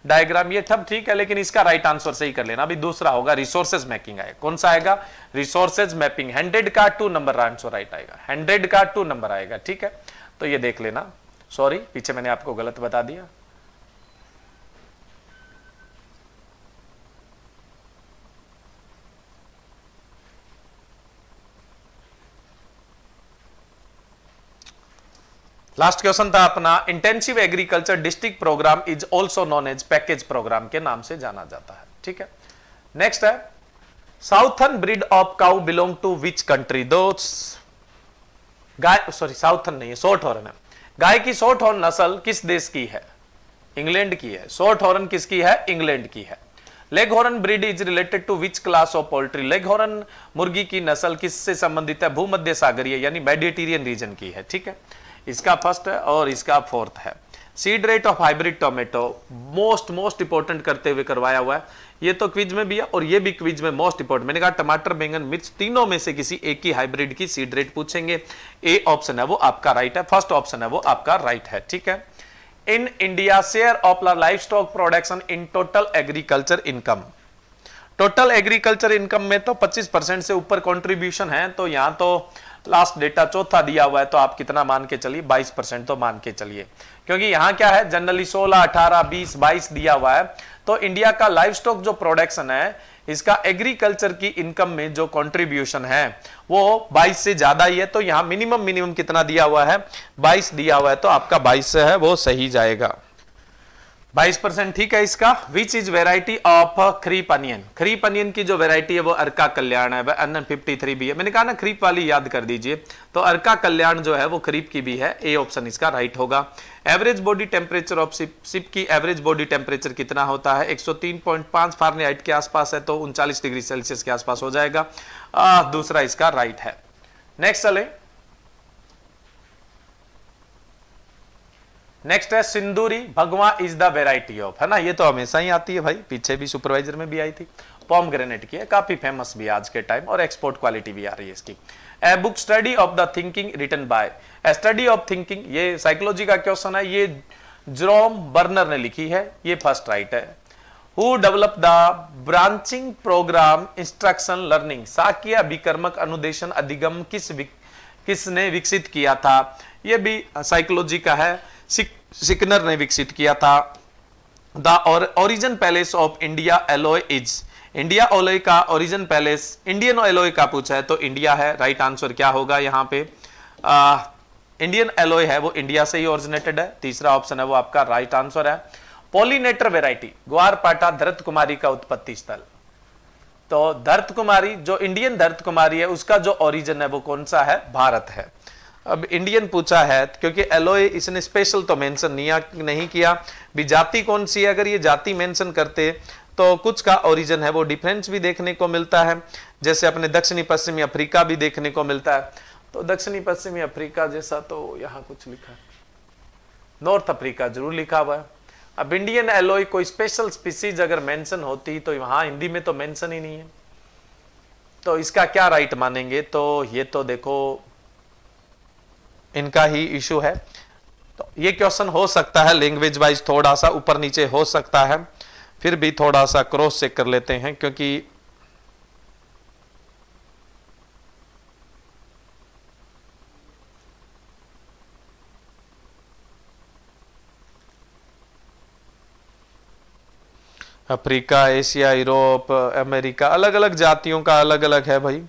diagram ये सब ठीक है लेकिन इसका राइट right आंसर सही कर लेना अभी दूसरा होगा रिसोर्सेज मैपिंग आए कौन सा आएगा रिसोर्सेज मैपिंग हंड्रेड का टू नंबर आंसर राइट आएगा हंड्रेड का टू नंबर आएगा ठीक है तो ये देख लेना सॉरी पीछे मैंने आपको गलत बता दिया लास्ट क्वेश्चन था अपना intensive agriculture district programme is also known as package programme के नाम से जाना जाता है ठीक है नेक्स्ट है Shorthorn breed of cow belong to which country दो गाय सॉरी साउथन नहीं है शॉर्ट हॉर्न है गाय की शॉर्ट हॉर्न नस्ल किस देश की है इंग्लैंड की है शॉर्ट हॉर्न किसकी है इंग्लैंड की है leghorn breed is related to which class of poultry leghorn मुर्गी की नस्ल किससे संबंधित है भूमध्य सागरीय यानी मेडिटेरियन रीजन की है ठीक है इसका फर्स्ट है और इसका फोर्थ है seed rate of hybrid tomato most most important करते हुए करवाया हुआ है ये तो क्विज में भी है और ये भी क्विज में मोस्ट इंपोर्टेंट मैंने कहा टमाटर बैंगन मिर्च तीनों में से किसी एक ही हाइब्रिड की सीड रेट पूछेंगे ए ऑप्शन है वो आपका राइट है फर्स्ट ऑप्शन है वो आपका राइट है ठीक है in India share of livestock production in total agriculture income total agriculture income में तो 25 परसेंट से ऊपर कंट्रीब्यूशन है तो यहां तो लास्ट डेटा चौथा दिया हुआ है तो आप कितना मान के चलिए 22 परसेंट तो मान के चलिए क्योंकि यहाँ क्या है जनरली 16, 18, 20, 22 दिया हुआ है तो इंडिया का लाइफ स्टॉक जो प्रोडक्शन है इसका एग्रीकल्चर की इनकम में जो कंट्रीब्यूशन है वो 22 से ज्यादा ही है तो यहां मिनिमम मिनिमम कितना दिया हुआ है 22 दिया हुआ है तो आपका 22 है वो सही जाएगा 22 परसेंट ठीक है इसका which is variety of creep onion creep onion की जो वेराइटी है वो अर्का कल्याण है वह अन फिफ्टी थ्री भी है मैंने कहा ना क्रीप वाली याद कर दीजिए तो अर्का कल्याण जो है वो क्रीप की भी है ए ऑप्शन इसका राइट होगा average body temperature of sheep sheep की एवरेज बॉडी टेम्परेचर कितना होता है 103.5 फारेनहाइट के आसपास है तो उनचालीस डिग्री सेल्सियस के आसपास हो जाएगा आ, दूसरा इसका राइट है नेक्स्ट चले नेक्स्ट है सिंदूरी भगवा इज द वेराइटी ऑफ है ना ये तो हमेशा ही आती है भाई पीछे भी सुपरवाइजर में भी आई थी पॉम ग्रेनेट की है काफी फेमस भी आज के टाइम और एक्सपोर्ट क्वालिटी भी आ रही है इसकी A book study of the thinking written by study of thinking ये साइकोलॉजी का क्वेश्चन है ये जोम बर्नर ने लिखी है ये फर्स्ट राइट है who develop the branching programme instruction learning साकिया विकर्मक अनुदेशन अधिगम किस किसने विकसित किया था यह भी साइकोलॉजी का है सिकनर ने विकसित किया था the origin place of India aloe is India aloe का ओरिजिन पैलेस इंडियन एलोय का पूछा है तो इंडिया है राइट आंसर क्या होगा यहां पे इंडियन इंडियन एलोय है वो इंडिया से ही ओरिजिनेटेड है तीसरा ऑप्शन है वो आपका राइट आंसर है पॉलिनेटर वेराइटी ग्वारपाटा धरत कुमारी का उत्पत्ति स्थल तो धरत कुमारी जो इंडियन धरत कुमारी है उसका जो ओरिजिन है वो कौन सा है भारत है अब इंडियन पूछा है क्योंकि एलोए इसने स्पेशल तो मेंशन नहीं, नहीं किया भी जाति कौन सी है अगर ये जाति मेंशन करते तो कुछ का ओरिजिन है वो डिफरेंस भी देखने को मिलता है जैसे अपने दक्षिणी पश्चिमी अफ्रीका भी देखने को मिलता है तो दक्षिणी पश्चिमी अफ्रीका जैसा तो यहाँ कुछ लिखा नॉर्थ अफ्रीका जरूर लिखा हुआ है अब इंडियन एलोए कोई स्पेशल स्पीसीज अगर मेंशन होती तो वहां हिंदी में तो मेंशन ही नहीं है तो इसका क्या राइट मानेंगे तो ये तो देखो इनका ही इशू है तो ये क्वेश्चन हो सकता है लैंग्वेज वाइज थोड़ा सा ऊपर नीचे हो सकता है फिर भी थोड़ा सा क्रॉस चेक कर लेते हैं क्योंकि अफ्रीका एशिया यूरोप अमेरिका अलग अलग जातियों का अलग अलग है भाई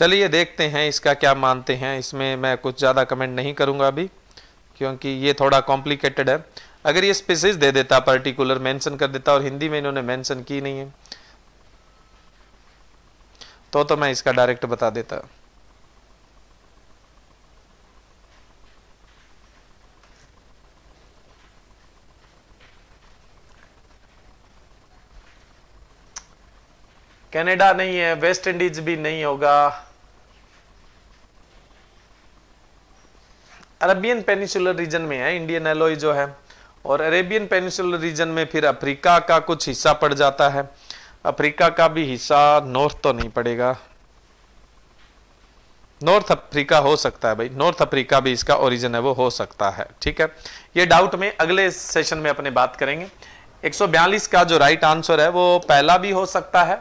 चलिए देखते हैं इसका क्या मानते हैं इसमें मैं कुछ ज़्यादा कमेंट नहीं करूँगा अभी क्योंकि ये थोड़ा कॉम्प्लिकेटेड है अगर ये स्पेसिस दे देता पर्टिकुलर मेंशन कर देता और हिंदी में इन्होंने मेंशन की नहीं है तो तो मैं इसका डायरेक्ट बता देता कनाडा नहीं है वेस्ट इंडीज भी नहीं होगा अरबियन पेनिसुलर रीजन में है इंडियन एलोई जो है और अरेबियन पेनिसुलर रीजन में फिर अफ्रीका का कुछ हिस्सा पड़ जाता है अफ्रीका का भी हिस्सा नॉर्थ तो नहीं पड़ेगा नॉर्थ अफ्रीका हो सकता है भाई नॉर्थ अफ्रीका भी इसका ओरिजिन है वो हो सकता है ठीक है ये डाउट में अगले सेशन में अपने बात करेंगे 142 का जो राइट आंसर है वो पहला भी हो सकता है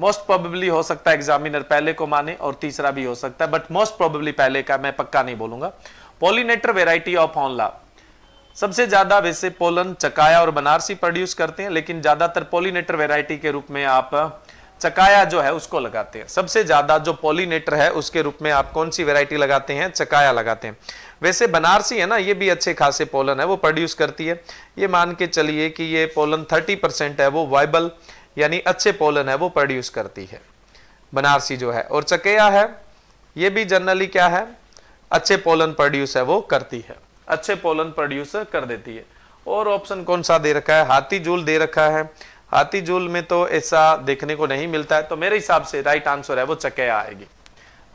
मोस्ट प्रोबेबली हो सकता है एग्जामिनर पहले को माने और तीसरा भी हो सकता है बट मोस्ट प्रोबेबली पहले का मैं पक्का नहीं बोलूंगा पोलिनेटर वेराइटी ऑफ ऑनला सबसे ज्यादा वैसे पोलन चकाया और बनारसी प्रोड्यूस करते हैं लेकिन ज्यादातर पोलिनेटर वेराइटी के रूप में आप चकाया जो है उसको लगाते हैं सबसे ज्यादा जो पोलिनेटर है उसके रूप में आप कौन सी वेराइटी लगाते हैं चकाया लगाते हैं वैसे बनारसी है ना ये भी अच्छे खासे पोलन है वो प्रोड्यूस करती है ये मान के चलिए कि ये पोलन थर्टी है वो वाइबल यानी अच्छे पोलन है वो प्रोड्यूस करती है बनारसी जो है और चकेया है ये भी जनरली क्या है अच्छे पोलन प्रोड्यूस है वो करती है अच्छे पोलन प्रोड्यूस कर देती है और ऑप्शन कौन सा दे रखा है हाथी जूल दे रखा है हाथी जूल में तो ऐसा देखने को नहीं मिलता है तो मेरे हिसाब से राइट आंसर है वो चकेया आएगी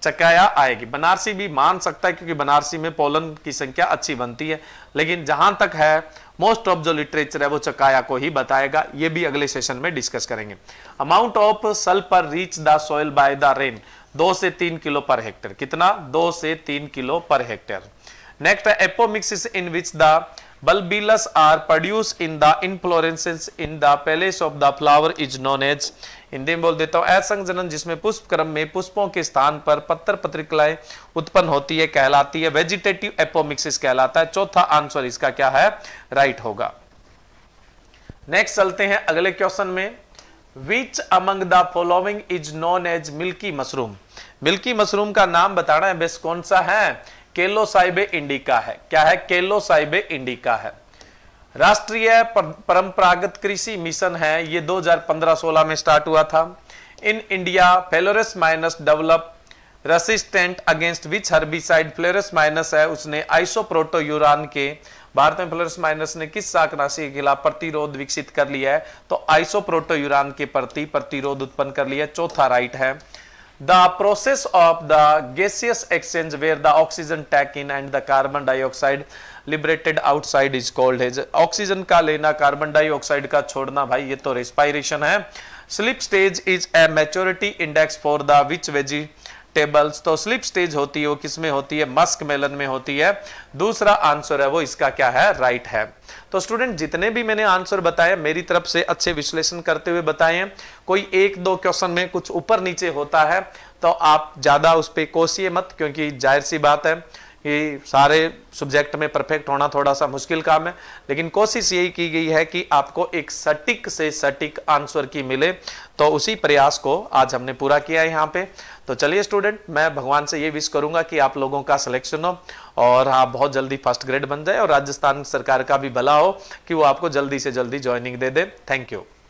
चकाया आएगी बनारसी भी मान सकता है क्योंकि बनारसी में पोलन की संख्या अच्छी बनती है लेकिन जहां तक है मोस्ट ऑफ जो लिटरेचर है वो चकाया को ही बताएगा ये भी अगले सेशन में डिस्कस करेंगे amount of sulphur reach the soil by the rain दो से तीन किलो पर हेक्टेयर कितना दो से तीन किलो पर hectare next apomixis in which the bulbils are produce in the inflorescence in the place of the flower is known as Hindi में बोल देता हूं असंग जनन जिसमें पुष्प क्रम में पुष्पों के स्थान पर पत्थर पत्रिकलाएं उत्पन्न होती है कहलाती है वेजिटेटिव एपोमिक्सिस कहलाता है चौथा आंसर इसका क्या है राइट होगा नेक्स्ट चलते हैं अगले क्वेश्चन में which among the following is known as milky mushroom milky mushroom का नाम बताना है बेस कौन सा है केलोसाइबे इंडिका है क्या है केलोसाइबे इंडिका है राष्ट्रीय परंपरागत कृषि मिशन है ये 2015-16 में स्टार्ट हुआ था in India phalaris minor develop resistant against which herbicide phalaris minor है उसने आइसोप्रोटो यूरान के भारत में फ्लोरस माइनस ने किस शाकनाशी के खिलाफ प्रतिरोध विकसित कर लिया है तो आइसोप्रोटो यूरान के प्रति प्रतिरोध उत्पन्न कर लिया चौथा राइट है the process of the gaseous exchange where the oxygen take in and the carbon dioxide liberated outside is called as oxygen का लेना कार्बन डाइऑक्साइड का छोड़ना भाई ये तो रेस्पायरेशन है slip stage is a maturity index for the which vegetables तो slip stage होती है वो किसमें होती है मस्क मेलन में होती है दूसरा आंसर है वो इसका क्या है राइट right है तो स्टूडेंट जितने भी मैंने आंसर बताए मेरी तरफ से अच्छे विश्लेषण करते हुए बताए कोई एक दो क्वेश्चन में कुछ ऊपर नीचे होता है तो आप ज्यादा उस पर कोसिए मत क्योंकि जाहिर सी बात है कि सारे सब्जेक्ट में परफेक्ट होना थोड़ा सा मुश्किल काम है लेकिन कोशिश यही की गई है कि आपको एक सटीक से सटीक आंसर की मिले तो उसी प्रयास को आज हमने पूरा किया है यहाँ पे तो चलिए स्टूडेंट मैं भगवान से ये विश करूंगा कि आप लोगों का सिलेक्शन हो और आप बहुत जल्दी फर्स्ट ग्रेड बन जाए और राजस्थान सरकार का भी भला हो कि वो आपको जल्दी से जल्दी ज्वाइनिंग दे दे थैंक यू